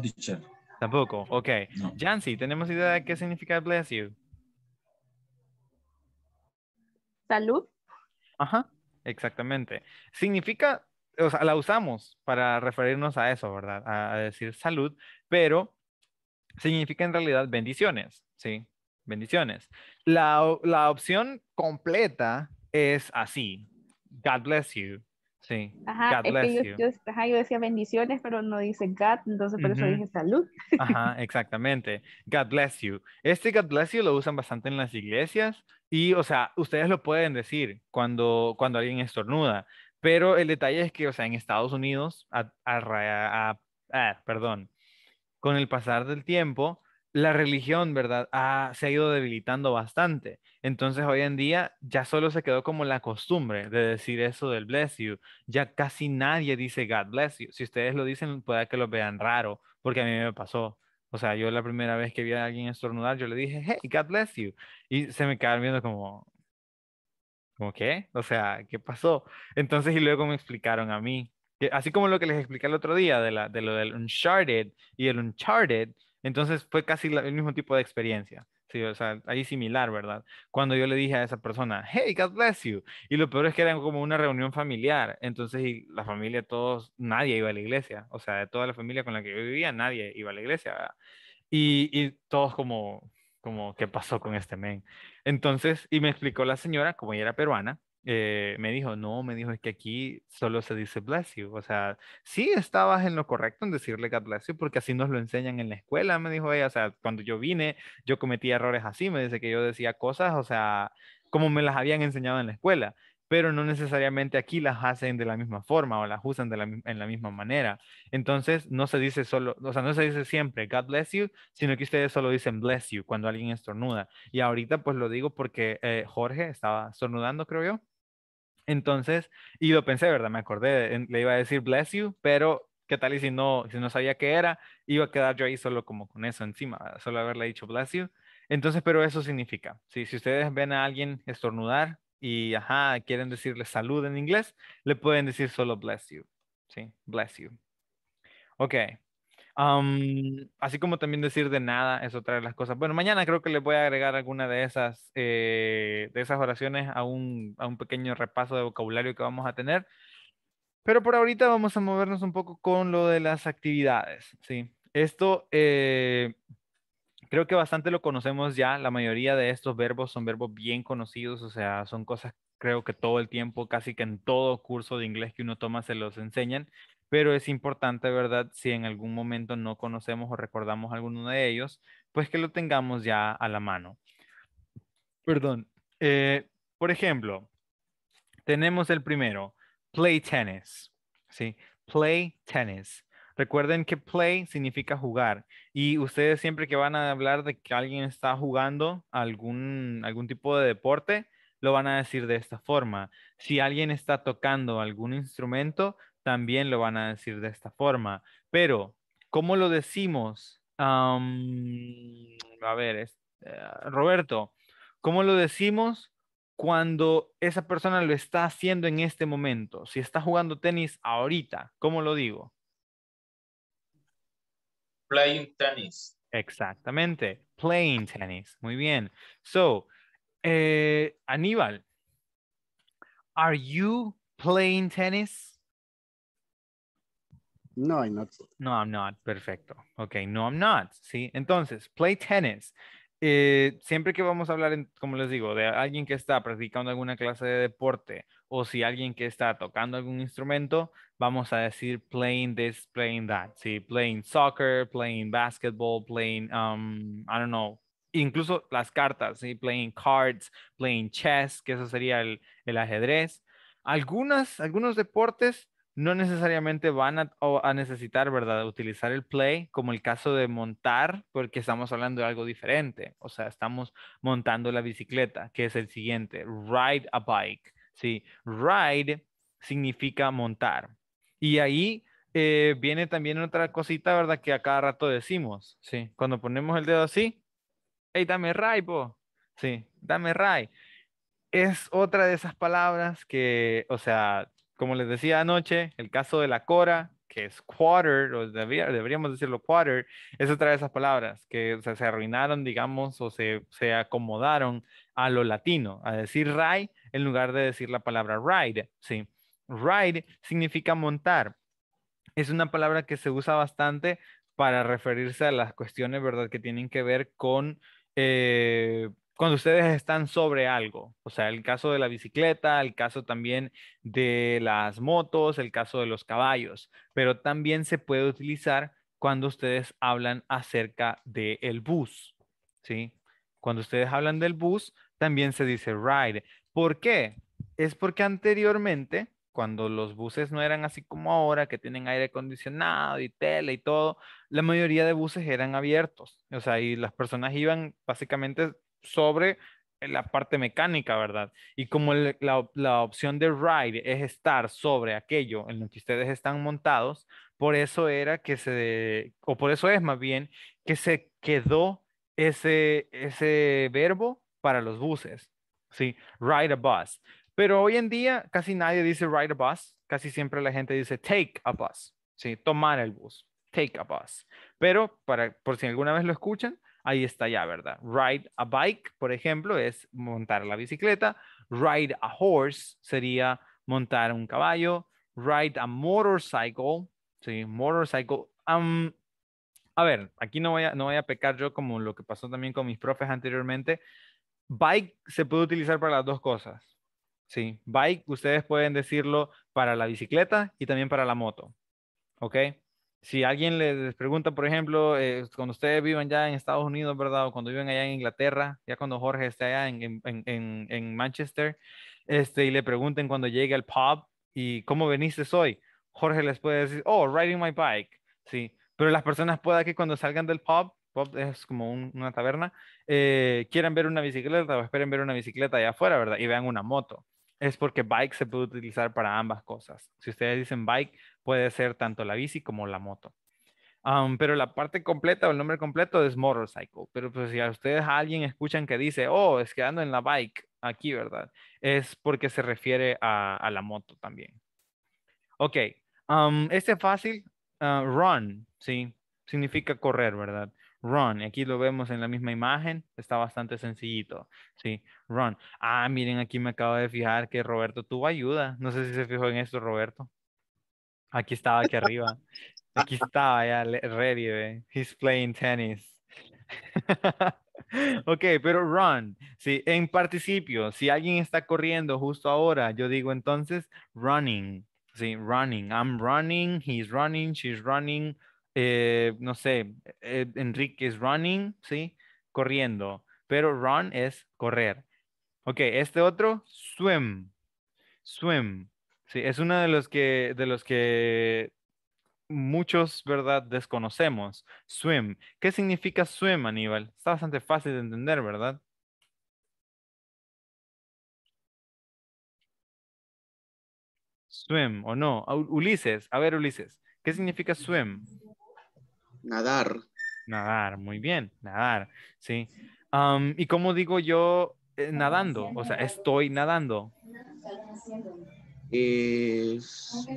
Tampoco, ok. No. Jancy, ¿tenemos idea de qué significa bless you? Salud. Ajá, exactamente. Significa, o sea, la usamos para referirnos a eso, ¿verdad? A, decir salud, pero significa en realidad bendiciones, ¿sí? Bendiciones. La, la opción completa es así. God bless you. Sí. Ajá, es que yo, decía bendiciones, pero no dice God, entonces por eso dije salud. Ajá, exactamente. God bless you. Este God bless you lo usan bastante en las iglesias y, o sea, ustedes lo pueden decir cuando, cuando alguien estornuda, pero el detalle es que, o sea, en Estados Unidos, a, ah, perdón, con el pasar del tiempo, la religión, ¿verdad? Ha, se ha ido debilitando bastante. Entonces hoy en día ya solo se quedó como la costumbre de decir eso del bless you. Ya casi nadie dice God bless you. Si ustedes lo dicen, puede que lo vean raro, porque a mí me pasó. O sea, yo la primera vez que vi a alguien estornudar, yo le dije, hey, God bless you. Y se me quedaron viendo como, ¿cómo qué? O sea, ¿qué pasó? Entonces, y luego me explicaron a mí, que, así como lo que les expliqué el otro día de, la, de lo del Uncharted y el Uncharted, entonces fue casi el mismo tipo de experiencia. Sí, o sea, ahí similar, ¿verdad? Cuando yo le dije a esa persona, hey, God bless you. Y lo peor es que era como una reunión familiar. Entonces, la familia, todos, nadie iba a la iglesia. O sea, de toda la familia con la que yo vivía, nadie iba a la iglesia. Y, y todos como, como, ¿qué pasó con este men? Entonces, y me explicó la señora, como ella era peruana, eh, me dijo, no, me dijo, es que aquí solo se dice bless you. O sea, sí estabas en lo correcto en decirle God bless you, porque así nos lo enseñan en la escuela, me dijo ella. O sea, cuando yo vine, yo cometí errores así, me dice que yo decía cosas, o sea, como me las habían enseñado en la escuela, pero no necesariamente aquí las hacen de la misma forma o las usan en la misma manera. Entonces, no se dice solo, o sea, no se dice siempre God bless you, sino que ustedes solo dicen bless you cuando alguien estornuda. Y ahorita pues lo digo porque eh, Jorge estaba estornudando, creo yo. Entonces, y lo pensé, ¿verdad? Me acordé, le iba a decir bless you, pero ¿qué tal y si no, si no sabía qué era? Iba a quedar yo ahí solo como con eso encima, solo haberle dicho bless you. Entonces, pero eso significa, si, si ustedes ven a alguien estornudar y, ajá, quieren decirle salud en inglés, le pueden decir solo bless you, ¿sí? Bless you. Ok, así como también decir de nada es otra de las cosas. Bueno, mañana creo que les voy a agregar alguna de esas, eh, de esas oraciones a un, pequeño repaso de vocabulario que vamos a tener. Pero por ahorita vamos a movernos un poco con lo de las actividades, ¿sí? Esto eh, creo que bastante lo conocemos ya. La mayoría de estos verbos son verbos bien conocidos, o sea, son cosas creo que todo el tiempo, casi que en todo curso de inglés que uno toma se los enseñan pero es importante, ¿verdad? Si en algún momento no conocemos o recordamos alguno de ellos, pues que lo tengamos ya a la mano. Perdón. Eh, por ejemplo, tenemos el primero, play tennis. ¿sí? Play tennis. Recuerden que play significa jugar y ustedes siempre que van a hablar de que alguien está jugando algún tipo de deporte, lo van a decir de esta forma. Si alguien está tocando algún instrumento, también lo van a decir de esta forma. Pero, ¿cómo lo decimos? a ver, eh, Roberto, ¿cómo lo decimos cuando esa persona lo está haciendo en este momento? Si está jugando tenis ahorita, ¿cómo lo digo? Playing tennis. Exactamente, playing tennis. Muy bien. So, eh, Aníbal, ¿are you playing tennis? No, I'm not. No, I'm not. Perfecto. Ok, no, I'm not. Sí, entonces, play tennis. Eh, siempre que vamos a hablar, como les digo, de alguien que está practicando alguna clase de deporte o si alguien que está tocando algún instrumento, vamos a decir playing this, playing that. Sí, playing soccer, playing basketball, playing, um, I don't know, incluso las cartas, ¿sí? playing cards, playing chess, que eso sería el, el ajedrez. Algunas, algunos deportes no necesariamente van a, necesitar, ¿verdad?, utilizar el play como el caso de montar, porque estamos hablando de algo diferente. O sea, estamos montando la bicicleta, que es el siguiente, ride a bike. Sí, ride significa montar. Y ahí eh, viene también otra cosita, ¿verdad?, que a cada rato decimos, ¿sí? Cuando ponemos el dedo así, hey, dame ride, po. Sí, dame ride. Es otra de esas palabras que, o sea, como les decía anoche, el caso de la Cora, que es quarter, o deberíamos decirlo quarter, es otra de esas palabras que se arruinaron, digamos, o se, se, acomodaron a lo latino, a decir ride en lugar de decir la palabra ride, ¿sí? Ride significa montar. Es una palabra que se usa bastante para referirse a las cuestiones, ¿verdad?, que tienen que ver con... Eh, cuando ustedes están sobre algo. O sea, el caso de la bicicleta, el caso también de las motos, el caso de los caballos, pero también se puede utilizar cuando ustedes hablan acerca del bus, ¿sí? Cuando ustedes hablan del bus, también se dice ride. ¿Por qué? Es porque anteriormente, cuando los buses no eran así como ahora, que tienen aire acondicionado y tele y todo, la mayoría de buses eran abiertos. O sea, y las personas iban básicamente sobre eh, la parte mecánica, ¿verdad? Y como la, opción de ride es estar sobre aquello en lo que ustedes están montados, por eso era que se, o por eso es más bien que se quedó ese, ese verbo para los buses, ¿sí? Ride a bus. Pero hoy en día casi nadie dice ride a bus, casi siempre la gente dice take a bus, ¿sí? Tomar el bus, take a bus. Pero por si alguna vez lo escuchan, ahí está ya, ¿verdad? Ride a bike, por ejemplo, es montar la bicicleta. Ride a horse sería montar un caballo. Ride a motorcycle, sí, motorcycle. Um, a ver, aquí no voy a, no voy a pecar yo como lo que pasó también con mis profes anteriormente. Bike se puede utilizar para las dos cosas. Sí, bike, ustedes pueden decirlo para la bicicleta y también para la moto. ¿Ok? si alguien les pregunta, por ejemplo, eh, cuando ustedes vivan ya en Estados Unidos, ¿verdad? O cuando viven allá en Inglaterra, ya cuando Jorge esté allá en, en, Manchester, este, y le pregunten cuando llegue al pub y cómo veniste hoy, Jorge les puede decir, oh, riding my bike, sí. Pero las personas pueda que cuando salgan del pub, pub es como una taberna, eh, quieran ver una bicicleta o esperen ver una bicicleta allá afuera, ¿verdad? Y vean una moto. Es porque bike se puede utilizar para ambas cosas. Si ustedes dicen bike, puede ser tanto la bici como la moto. pero la parte completa o el nombre completo es motorcycle. Pero pues, si a ustedes alguien escuchan que dice, oh, es que ando en la bike aquí, ¿verdad? Es porque se refiere a, la moto también. Ok, este fácil, ah, run, ¿sí? Significa correr, ¿verdad? Run, aquí lo vemos en la misma imagen, está bastante sencillito, ¿sí? Run. Ah, miren, aquí me acabo de fijar que Roberto tuvo ayuda. No sé si se fijó en esto, Roberto. Aquí estaba, aquí arriba. Aquí estaba ya, ready, eh. He's playing tennis. ok, pero run. Sí, en participio, si alguien está corriendo justo ahora, yo digo entonces running. Sí, running. I'm running, he's running, she's running. Eh, no sé, eh, Enrique is running, sí, corriendo. Pero run es correr. Ok, este otro, swim. Swim. Sí, es uno de los que, de los que muchos, ¿verdad? Desconocemos. Swim. ¿Qué significa swim, Aníbal? Está bastante fácil de entender, ¿verdad? Swim, ¿o no? Ah, Ulises, a ver, Ulises. ¿Qué significa swim? Nadar. Nadar, muy bien, nadar, sí. ¿Y cómo digo yo eh, nadando? O sea, estoy nadando es,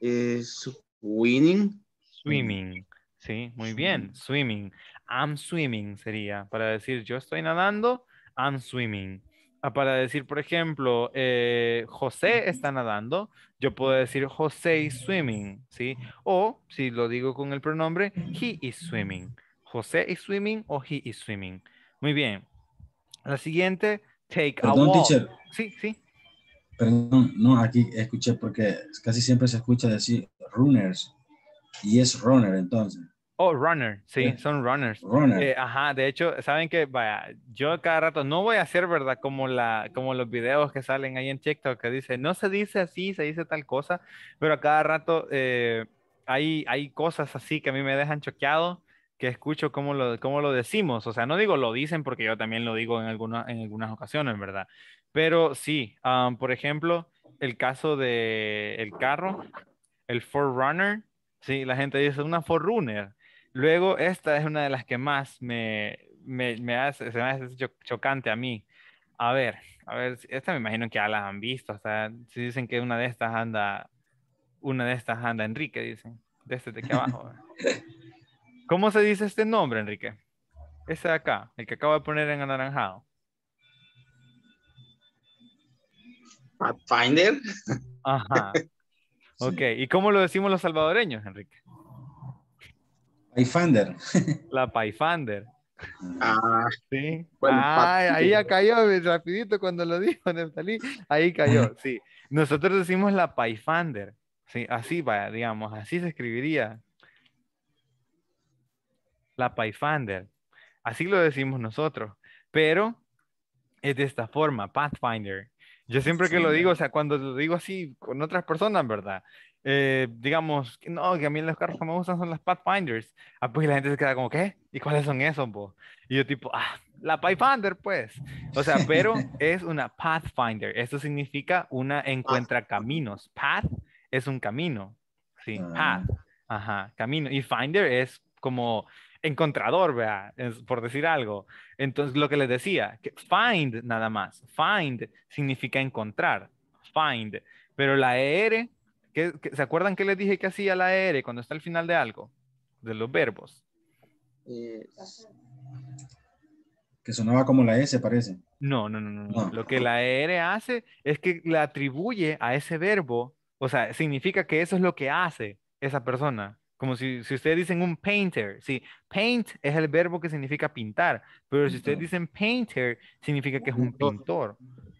es winning. Swimming. Sí, muy bien. Swimming. I'm swimming sería para decir yo estoy nadando, I'm swimming. Ah, para decir, por ejemplo, eh, José está nadando, yo puedo decir José is swimming, ¿sí? O si lo digo con el pronombre, he is swimming. José is swimming o he is swimming. Muy bien. La siguiente take Perdón, a Teacher. Sí, sí. Perdón, no, aquí escuché porque casi siempre se escucha decir runners y es runner entonces. Oh, runner, sí, son runners. Runner. Eh, ajá, de hecho, saben que, vaya, yo cada rato no voy a hacer, ¿verdad? Como, la, como los videos que salen ahí en TikTok que dice, no se dice así, se dice tal cosa, pero a cada rato eh, hay, hay cosas así que a mí me dejan choqueado que escucho cómo lo, cómo lo decimos. O sea, no digo lo dicen porque yo también lo digo en, alguna, en algunas ocasiones, ¿verdad? Pero sí, por ejemplo, el caso del el carro, el Forerunner, sí, la gente dice una Forerunner. Luego, esta es una de las que más me, me, me hace, se me chocante a mí. A ver, a ver, esta me imagino que ya las han visto. O sea, si dicen que una de estas anda, una de estas anda Enrique, dicen, de este de aquí abajo. ¿Cómo se dice este nombre, Enrique? Ese de acá, el que acabo de poner en anaranjado. Pathfinder. Ajá. Ok, ¿y cómo lo decimos los salvadoreños, Enrique? Pathfinder. La Pathfinder. Ah, sí. Ah, ahí ya cayó eh, rapidito cuando lo dijo Neftalí. Ahí cayó, sí. Nosotros decimos la Pathfinder. Sí, así va, digamos, así se escribiría la Pathfinder. Así lo decimos nosotros, pero es de esta forma, Pathfinder. Yo siempre que lo digo, o sea, cuando lo digo así con otras personas, ¿verdad? Eh, digamos, no, que a mí los carros que me gustan son las Pathfinders. Ah, pues la gente se queda como, ¿qué? ¿Y cuáles son esos, Y yo tipo, ah, la Pathfinder, pues. O sea, pero es una Pathfinder. Esto significa una encuentra caminos. Path es un camino. Sí, ah. path. Ajá, camino. Y finder es como encontrador, vea, por decir algo. Entonces, lo que les decía, find nada más, find significa encontrar, find, pero la ER, que se acuerdan que les dije que hacía la ER cuando está al final de algo? De los verbos. Eh, que sonaba como la S, parece. No, no, no, no, no. Lo que la ER hace es que le atribuye a ese verbo, o sea, significa que eso es lo que hace esa persona. Como si, si ustedes dicen un painter, sí, paint es el verbo que significa pintar, pero si ustedes dicen painter, significa que es un pintor.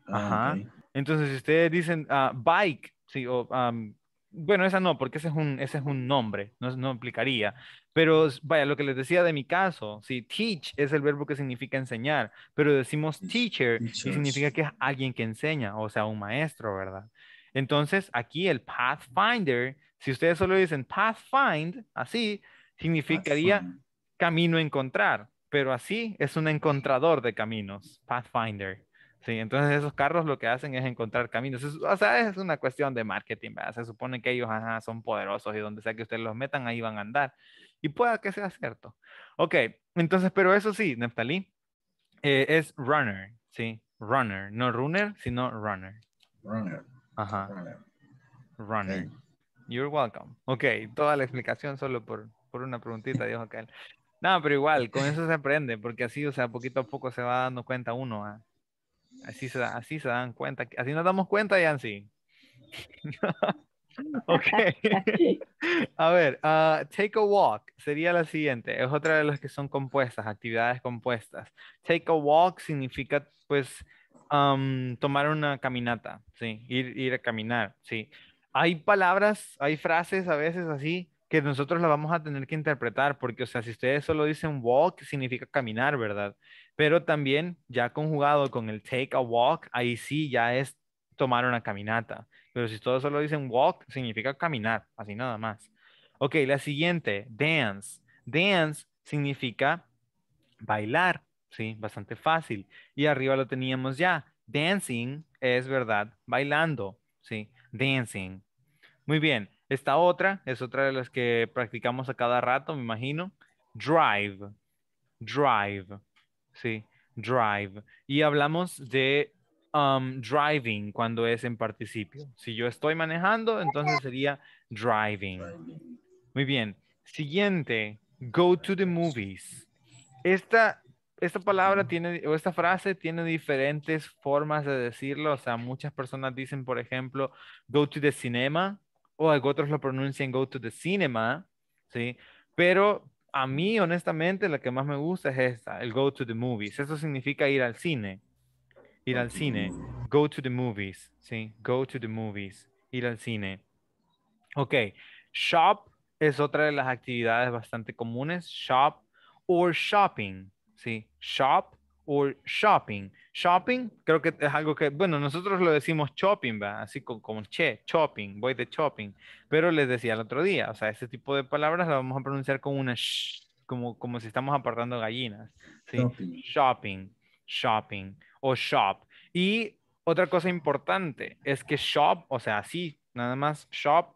Ah, Ajá. Entonces, si ustedes dicen ah, bike, sí, o, bueno, esa no, porque ese es un, ese es un nombre, no, no implicaría. Pero vaya, lo que les decía de mi caso, sí, teach es el verbo que significa enseñar, pero decimos teacher y significa que es alguien que enseña, o sea, un maestro, ¿verdad? Entonces, aquí el Pathfinder, si ustedes solo dicen Pathfind, así, significaría camino encontrar, pero así es un encontrador de caminos, Pathfinder. Sí, entonces esos carros lo que hacen es encontrar caminos. o sea, es una cuestión de marketing, Se supone que ellos son poderosos y donde sea que ustedes los metan, ahí van a andar. Y pueda que sea cierto. Ok, entonces, pero eso sí, Neftalí, eh, es runner, ¿sí? Runner, no runner, sino runner. Runner. Ajá. running. You're welcome. Ok, toda la explicación solo por, por una preguntita, Dios acá. No, pero igual, con eso se aprende, porque así, o sea, poquito a poco se va dando cuenta uno. ¿ah? Así, se, así se dan cuenta, así nos damos cuenta, así. ok. a ver, ah, take a walk sería la siguiente. Es otra de las que son compuestas, actividades compuestas. Take a walk significa, pues, tomar una caminata, sí, ir, a caminar, sí. Hay palabras, hay frases a veces así que nosotros las vamos a tener que interpretar, porque, o sea, si ustedes solo dicen walk, significa caminar, ¿verdad? Pero también, ya conjugado con el take a walk, ahí sí ya es tomar una caminata. Pero si todos solo dicen walk, significa caminar, así nada más. Ok, la siguiente, dance. Dance significa bailar, ¿sí? Bastante fácil. Y arriba lo teníamos ya. Dancing es, ¿verdad? Bailando, ¿sí? Dancing. Muy bien. Esta otra es otra de las que practicamos a cada rato, me imagino. Drive. Drive. Sí, drive. Y hablamos de um, driving cuando es en participio. Si yo estoy manejando, entonces sería driving. Muy bien. Siguiente, go to the movies. Esta esta palabra tiene, o esta frase tiene diferentes formas de decirlo. O sea, muchas personas dicen, por ejemplo, go to the cinema, o otros lo pronuncian go to the cinema, ¿sí? Pero a mí, honestamente, la que más me gusta es esta, el go to the movies. Eso significa ir al cine. Ir al cine. Go to the movies, ¿sí? Go to the movies. Ir al cine. Ok. Shop es otra de las actividades bastante comunes. Shop or shopping. ¿sí? Shop o shopping. Shopping creo que es algo que, bueno, nosotros lo decimos shopping, así como, che, shopping, voy de shopping. Pero les decía el otro día, o sea, este tipo de palabras la vamos a pronunciar con una sh, como, como si estamos apartando gallinas. ¿sí? Shopping. shopping, shopping o shop. Y otra cosa importante es que shop, o sea, así, nada más shop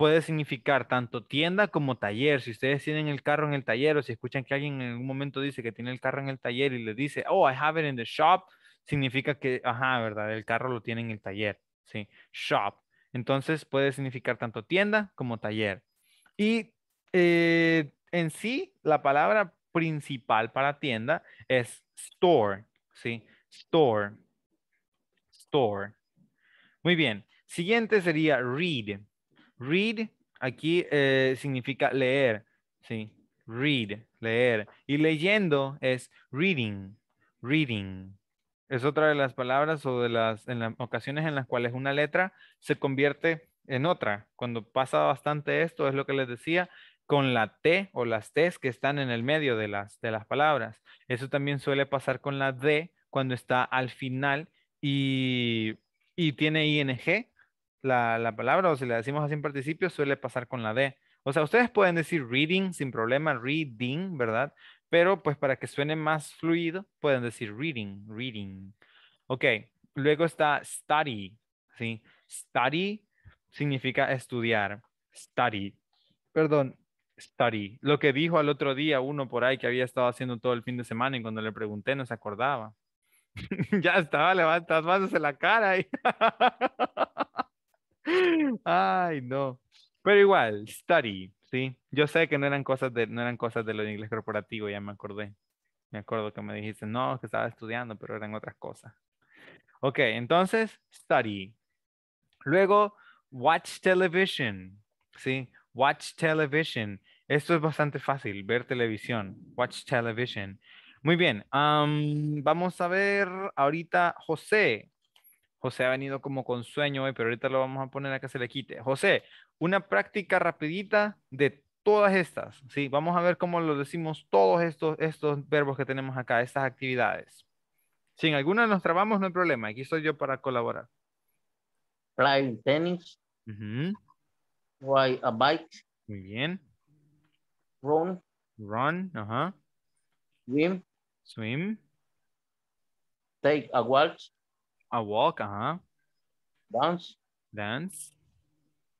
puede significar tanto tienda como taller. Si ustedes tienen el carro en el taller o si escuchan que alguien en algún momento dice que tiene el carro en el taller y le dice, oh, I have it in the shop, significa que, ajá, ¿verdad? El carro lo tiene en el taller, ¿sí? Shop. Entonces puede significar tanto tienda como taller. Y eh, en sí, la palabra principal para tienda es store, ¿sí? Store. Store. Muy bien. Siguiente sería read. Read aquí eh, significa leer, ¿sí? Read, leer. Y leyendo es reading, reading. Es otra de las palabras o de las, en las ocasiones en las cuales una letra se convierte en otra. Cuando pasa bastante esto, es lo que les decía, con la T o las T's que están en el medio de las, de las palabras. Eso también suele pasar con la D cuando está al final y tiene ING la, palabra, o si la decimos así en participio, suele pasar con la D. O sea, ustedes pueden decir reading sin problema, reading, ¿verdad? Pero pues para que suene más fluido, pueden decir reading, reading. Ok, luego está study, ¿sí? Study significa estudiar, study. Perdón, study. Lo que dijo al otro día uno por ahí que había estado haciendo todo el fin de semana y cuando le pregunté no se acordaba. ya estaba, levantas la cara. Y Ay, no. Pero igual, study, ¿sí? Yo sé que no eran cosas de, no eran cosas de lo de inglés corporativo, ya me acordé. Me acuerdo que me dijiste, no, que estaba estudiando, pero eran otras cosas. Ok, entonces, study. Luego, watch television, ¿sí? Watch television. Esto es bastante fácil, ver televisión. Watch television. Muy bien, vamos a ver ahorita José. José ha venido como con sueño hoy, pero ahorita lo vamos a poner a que se le quite. José, una práctica rapidita de todas estas, ¿sí? Vamos a ver cómo lo decimos todos estos, estos verbos que tenemos acá, estas actividades. Si en alguna nos trabamos, no hay problema. Aquí estoy yo para colaborar. Play tennis. a bike. Muy bien. Run. Run, ajá. Swim. Swim. Take a walk. A walk, uh-huh. Dance. Dance.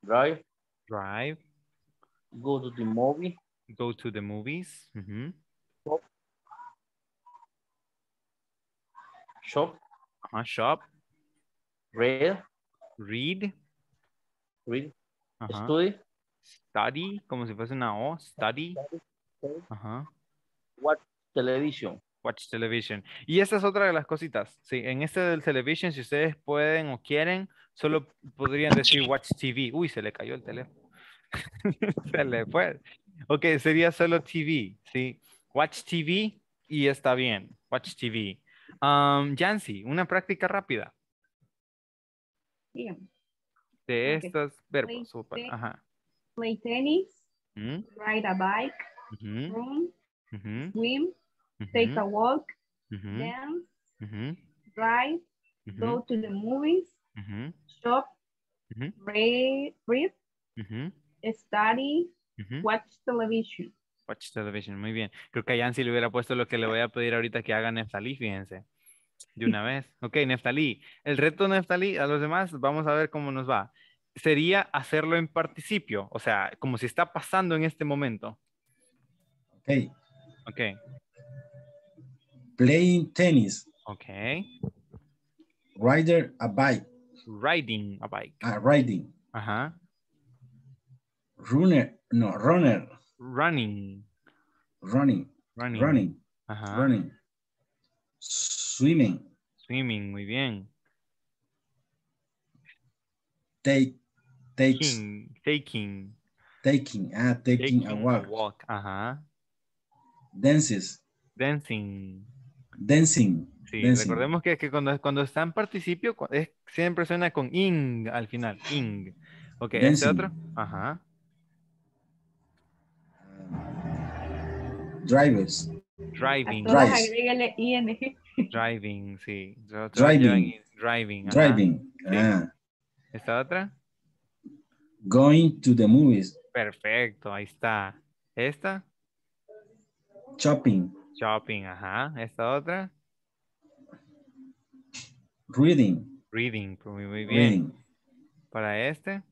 Drive. Drive. Go to the movie. Go to the movies. Mm -hmm. Shop. Shop. Uh -huh. Shop. Read. Read. Read. Uh -huh. Study. Study, como si fuese una O. Study. Study. Study. Uh -huh. Watch television. Watch Television. Y esa es otra de las cositas. Sí, en este del Television, si ustedes pueden o quieren, solo podrían decir Watch TV. Uy, se le cayó el teléfono. se le fue. Ok, sería solo TV, ¿sí? Watch TV y está bien. Watch TV. Um, una práctica rápida. Bien. De estos verbos. Play, tennis, mm. ride a bike, swim, take a walk, dance, drive, go to the movies, shop, read, study, watch television. Watch television, muy bien. Creo que a Yancy le hubiera puesto lo que le voy a pedir ahorita que haga Neftalí, fíjense. De una vez. Ok, Neftalí. El reto Neftalí, a los demás, vamos a ver cómo nos va. Sería hacerlo en participio, o sea, como si está pasando en este momento. Ok. Ok. Playing tennis. Okay. Rider a bike. Riding a bike. Uh, riding. Uh-huh. Runner, no, runner. Running. Running. Running. Running. Uh -huh. Running. Swimming. Swimming, muy bien. Take, takes. Taking. Taking. Taking, ah, taking, taking a walk. walk, uh -huh. Dances. Dancing. Dancing. Sí, recordemos que, que cuando, cuando está en participio siempre suena con ing al final. Ing. Ok, este otro. Ajá. Um, drivers. Driving. Driving. Driving, sí. Driving. Driving. Driving. Ah. ¿Esta otra? Going to the movies. Perfecto, ahí está. ¿Esta? Shopping. Shopping, ajá. ¿Esta otra? Reading. Reading, pues, muy bien. Para este.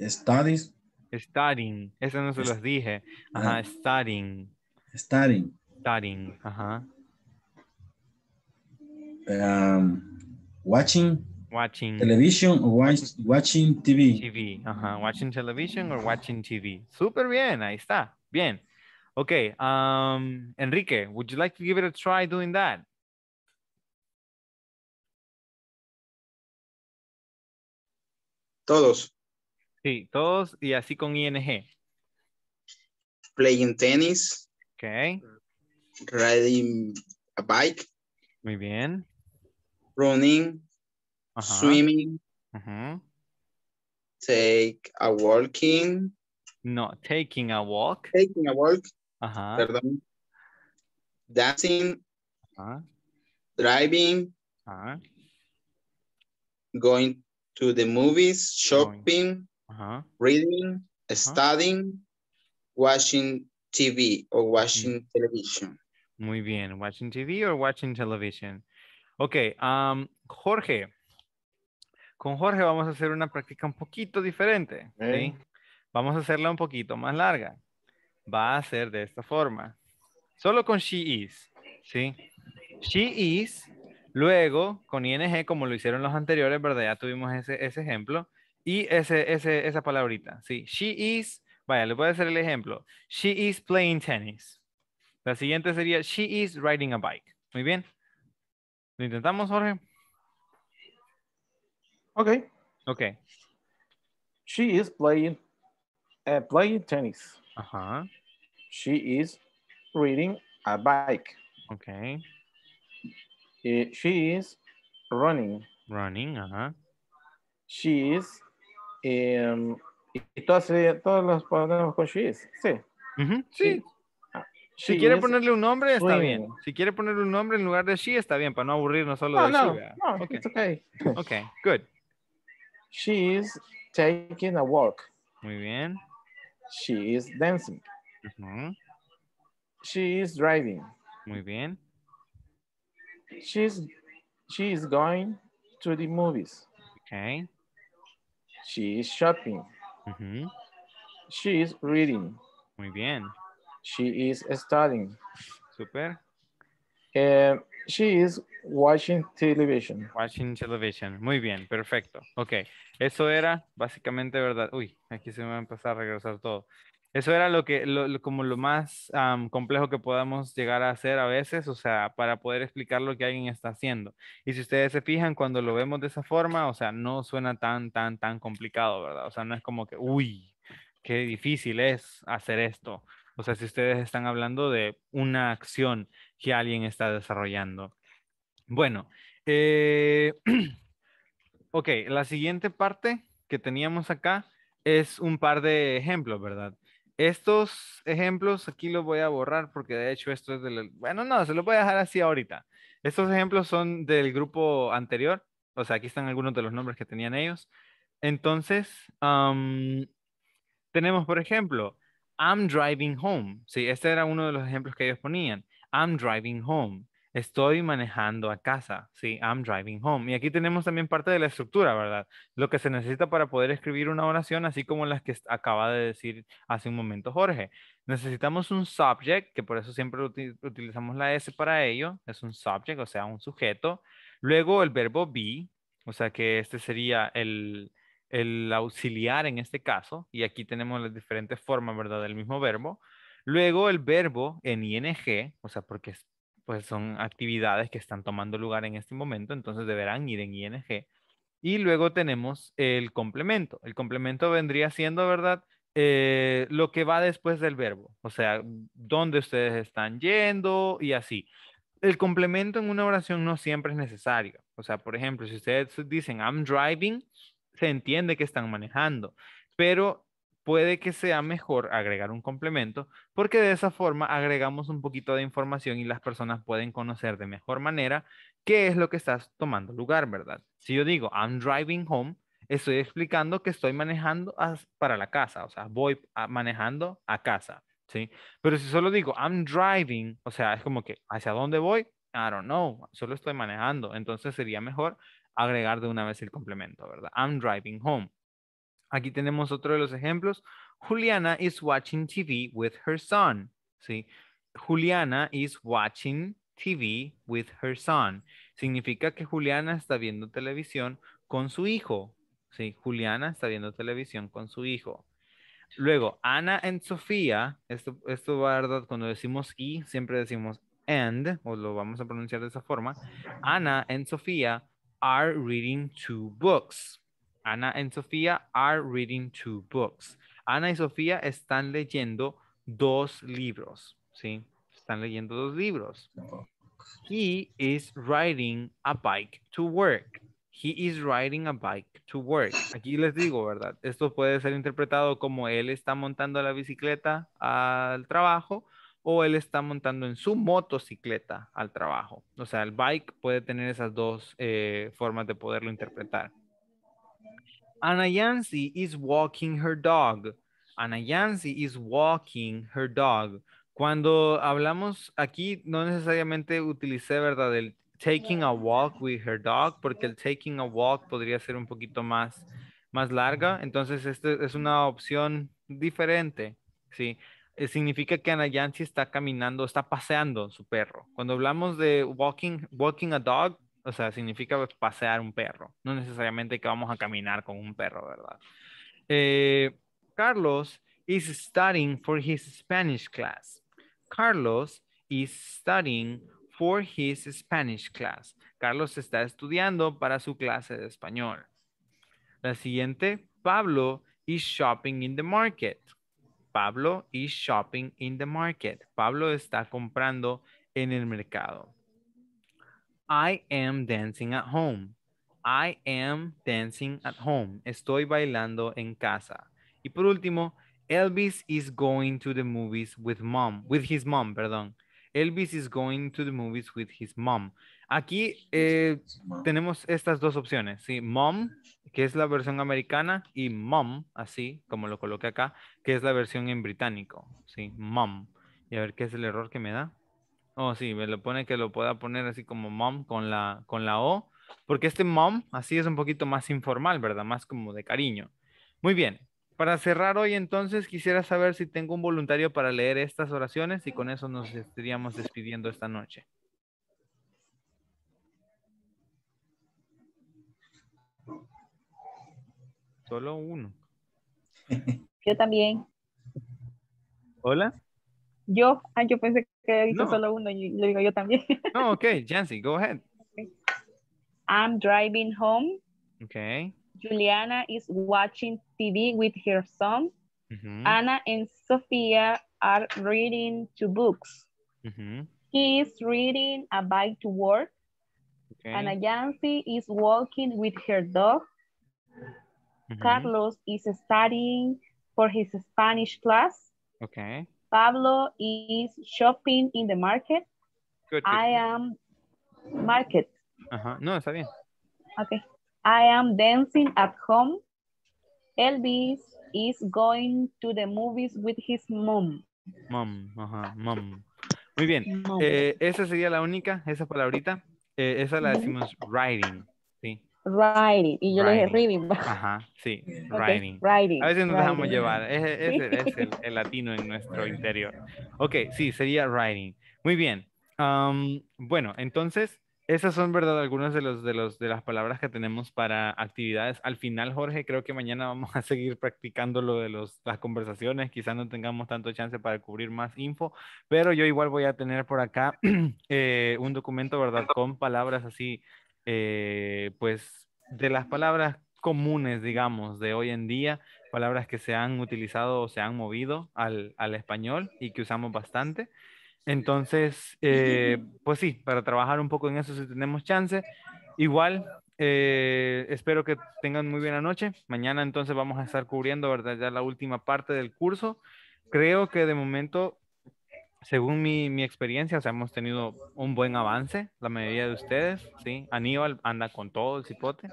Studies. Studying. Eso no se los dije. Ajá, studying. Studying. Studying, ajá. Um, watching. Watching. Television or watching TV. TV, ajá. Watching television or watching TV. Súper bien, ahí está. Bien. Okay, um, Enrique, would you like to give it a try doing that? Todos. Sí, todos y así con ing. Playing tennis. Okay. Riding a bike. Muy bien. Running. Uh -huh. Swimming. Uh -huh. Take a walking. No, taking a walk. Taking a walk. Ajá. Perdón. Dancing. Driving. Going to the movies, shopping, reading, studying, watching TV o watching mm. television. Muy bien, watching TV o watching television. Ok, Jorge. Con Jorge vamos a hacer una práctica un poquito diferente. Vamos a hacerla un poquito más larga va a ser de esta forma. Solo con she is, ¿sí? She is, luego con ing, como lo hicieron los anteriores, ¿verdad? Ya tuvimos ese, ejemplo. Y ese, esa palabrita, ¿sí? She is, vaya, le voy a hacer el ejemplo. She is playing tennis. La siguiente sería, she is riding a bike. Muy bien. ¿Lo intentamos, Jorge? Ok. Ok. She is playing, eh, playing tennis. Ajá. She is riding a bike. Okay. Eh, she is running. Running, ajá. She is. Em, y todos los problemas con she is. Sí. Sí. Ah, si quiere ponerle un nombre, está bien. Si quiere ponerle un nombre en lugar de she, está bien, para no aburrirnos solo de she. No, okay. okay. okay, good. She is taking a walk. Muy bien. She is dancing. She is driving. Muy bien. She's, she is going to the movies. Okay. She is shopping. She is reading. Muy bien. She is studying. Super. Eh, she is watching television. Watching television. Muy bien, perfecto. Ok, eso era básicamente verdad. Uy, aquí se me va a empezar a regresar todo. Eso era lo que, como lo más complejo que podamos llegar a hacer a veces, o sea, para poder explicar lo que alguien está haciendo. Y si ustedes se fijan, cuando lo vemos de esa forma, o sea, no suena tan, tan, tan complicado, ¿verdad? O sea, no es como que, uy, qué difícil es hacer esto. O sea, si ustedes están hablando de una acción que alguien está desarrollando. Bueno, eh, ok, la siguiente parte que teníamos acá es un par de ejemplos, ¿verdad? Estos ejemplos aquí los voy a borrar porque de hecho esto es del... Bueno, no, se los voy a dejar así ahorita. Estos ejemplos son del grupo anterior. O sea, aquí están algunos de los nombres que tenían ellos. Entonces, tenemos, por ejemplo, I'm driving home. Sí, este era uno de los ejemplos que ellos ponían. I'm driving home. Estoy manejando a casa, sí, I'm driving home. Y aquí tenemos también parte de la estructura, ¿verdad? Lo que se necesita para poder escribir una oración, así como las que acaba de decir hace un momento Jorge. Necesitamos un subject, que por eso siempre utilizamos la S para ello, es un subject, o sea, un sujeto. Luego el verbo be, o sea que este sería el, el auxiliar en este caso, y aquí tenemos las diferentes formas, ¿verdad?, del mismo verbo. Luego el verbo en ing, o sea, porque es pues son actividades que están tomando lugar en este momento, entonces deberán ir en ING. Y luego tenemos el complemento. El complemento vendría siendo, ¿verdad? Eh, lo que va después del verbo, o sea, dónde ustedes están yendo y así. El complemento en una oración no siempre es necesario. O sea, por ejemplo, si ustedes dicen I'm driving, se entiende que están manejando, pero puede que sea mejor agregar un complemento porque de esa forma agregamos un poquito de información y las personas pueden conocer de mejor manera qué es lo que estás tomando lugar, ¿verdad? Si yo digo, I'm driving home, estoy explicando que estoy manejando para la casa, o sea, voy manejando a casa, ¿sí? Pero si solo digo, I'm driving, o sea, es como que, ¿hacia dónde voy? I don't know, solo estoy manejando, entonces sería mejor agregar de una vez el complemento, ¿verdad? I'm driving home. Aquí tenemos otro de los ejemplos. Juliana is watching TV with her son. ¿Sí? Juliana is watching TV with her son. Significa que Juliana está viendo televisión con su hijo. Sí, Juliana está viendo televisión con su hijo. Luego, Ana and Sofía, esto, esto verdad, cuando decimos y, siempre decimos and, o lo vamos a pronunciar de esa forma. Ana and Sofía are reading two books. Ana and Sofía are reading two books. Ana y Sofía están leyendo dos libros, ¿sí? Están leyendo dos libros. He is riding a bike to work. He is riding a bike to work. Aquí les digo, ¿verdad? Esto puede ser interpretado como él está montando la bicicleta al trabajo o él está montando en su motocicleta al trabajo. O sea, el bike puede tener esas dos eh, formas de poderlo interpretar. Ana Yancy is walking her dog. Ana Yancy is walking her dog. Cuando hablamos aquí, no necesariamente utilicé, ¿verdad? El taking a walk with her dog, porque el taking a walk podría ser un poquito más, más larga. Entonces, esta es una opción diferente, ¿sí? Eh, significa que Ana Yancy está caminando, está paseando su perro. Cuando hablamos de walking, walking a dog, o sea, significa pues, pasear un perro. No necesariamente que vamos a caminar con un perro, ¿verdad? Eh, Carlos is studying for his Spanish class. Carlos is studying for his Spanish class. Carlos está estudiando para su clase de español. La siguiente, Pablo is shopping in the market. Pablo is shopping in the market. Pablo está comprando en el mercado. I am dancing at home. I am dancing at home. Estoy bailando en casa. Y por último, Elvis is going to the movies with mom, with his mom, perdón. Elvis is going to the movies with his mom. Aquí eh, tenemos estas dos opciones, ¿sí? Mom, que es la versión americana, y mom, así como lo coloqué acá, que es la versión en británico, ¿sí? Mom. Y a ver qué es el error que me da. Oh, sí, me lo pone que lo pueda poner así como mom con la, con la O, porque este mom así es un poquito más informal, ¿verdad? Más como de cariño. Muy bien, para cerrar hoy entonces quisiera saber si tengo un voluntario para leer estas oraciones y con eso nos estaríamos despidiendo esta noche. Solo uno. Yo también. Hola. Yo, ah, yo pensé que dice no. solo uno y lo digo yo también. No, ok, Jancy, go ahead. Okay. I'm driving home. Okay. Juliana is watching TV with her son. Mm -hmm. Anna and Sophia are reading two books. Mm -hmm. He is reading A Bike to Work. Okay. Anna Yancy is walking with her dog. Mm -hmm. Carlos is studying for his Spanish class. Okay. Pablo is shopping in the market. I am market. Ajá, no, está bien. Okay. I am dancing at home. Elvis is going to the movies with his mom. Mom, ajá, mom. Muy bien. Eh, esa sería la única, esa palabrita. Eh, esa la decimos writing, ¿sí? writing. Y yo le dije reading. Ajá, sí, writing. writing. A veces nos dejamos llevar. Es, es, el, latino en nuestro interior. Ok, sí, sería writing. Muy bien. bueno, entonces, esas son, ¿verdad? Algunas de, los, de, los, de las palabras que tenemos para actividades. Al final, Jorge, creo que mañana vamos a seguir practicando lo de los, las conversaciones. Quizás no tengamos tanto chance para cubrir más info, pero yo igual voy a tener por acá eh, un documento, ¿verdad? Con palabras así eh, pues de las palabras comunes, digamos, de hoy en día, palabras que se han utilizado o se han movido al, español y que usamos bastante. Entonces, eh, pues sí, para trabajar un poco en eso si tenemos chance. Igual, eh, espero que tengan muy buena noche. Mañana entonces vamos a estar cubriendo, ¿verdad? Ya la última parte del curso. Creo que de momento según mi, experiencia, hemos tenido un buen avance, la mayoría de ustedes, ¿sí? Aníbal anda con todo el cipote.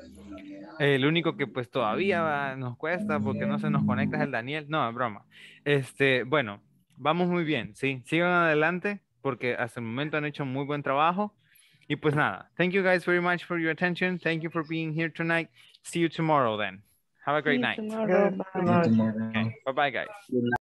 el único que pues todavía nos cuesta porque no se nos conecta es el Daniel. No, broma. Este, bueno, vamos muy bien, ¿sí? Sigan adelante porque hasta el momento han hecho muy buen trabajo. Y pues nada, thank you guys very much for your attention. Thank you for being here tonight. See you tomorrow then. Have a great night. Bye bye guys.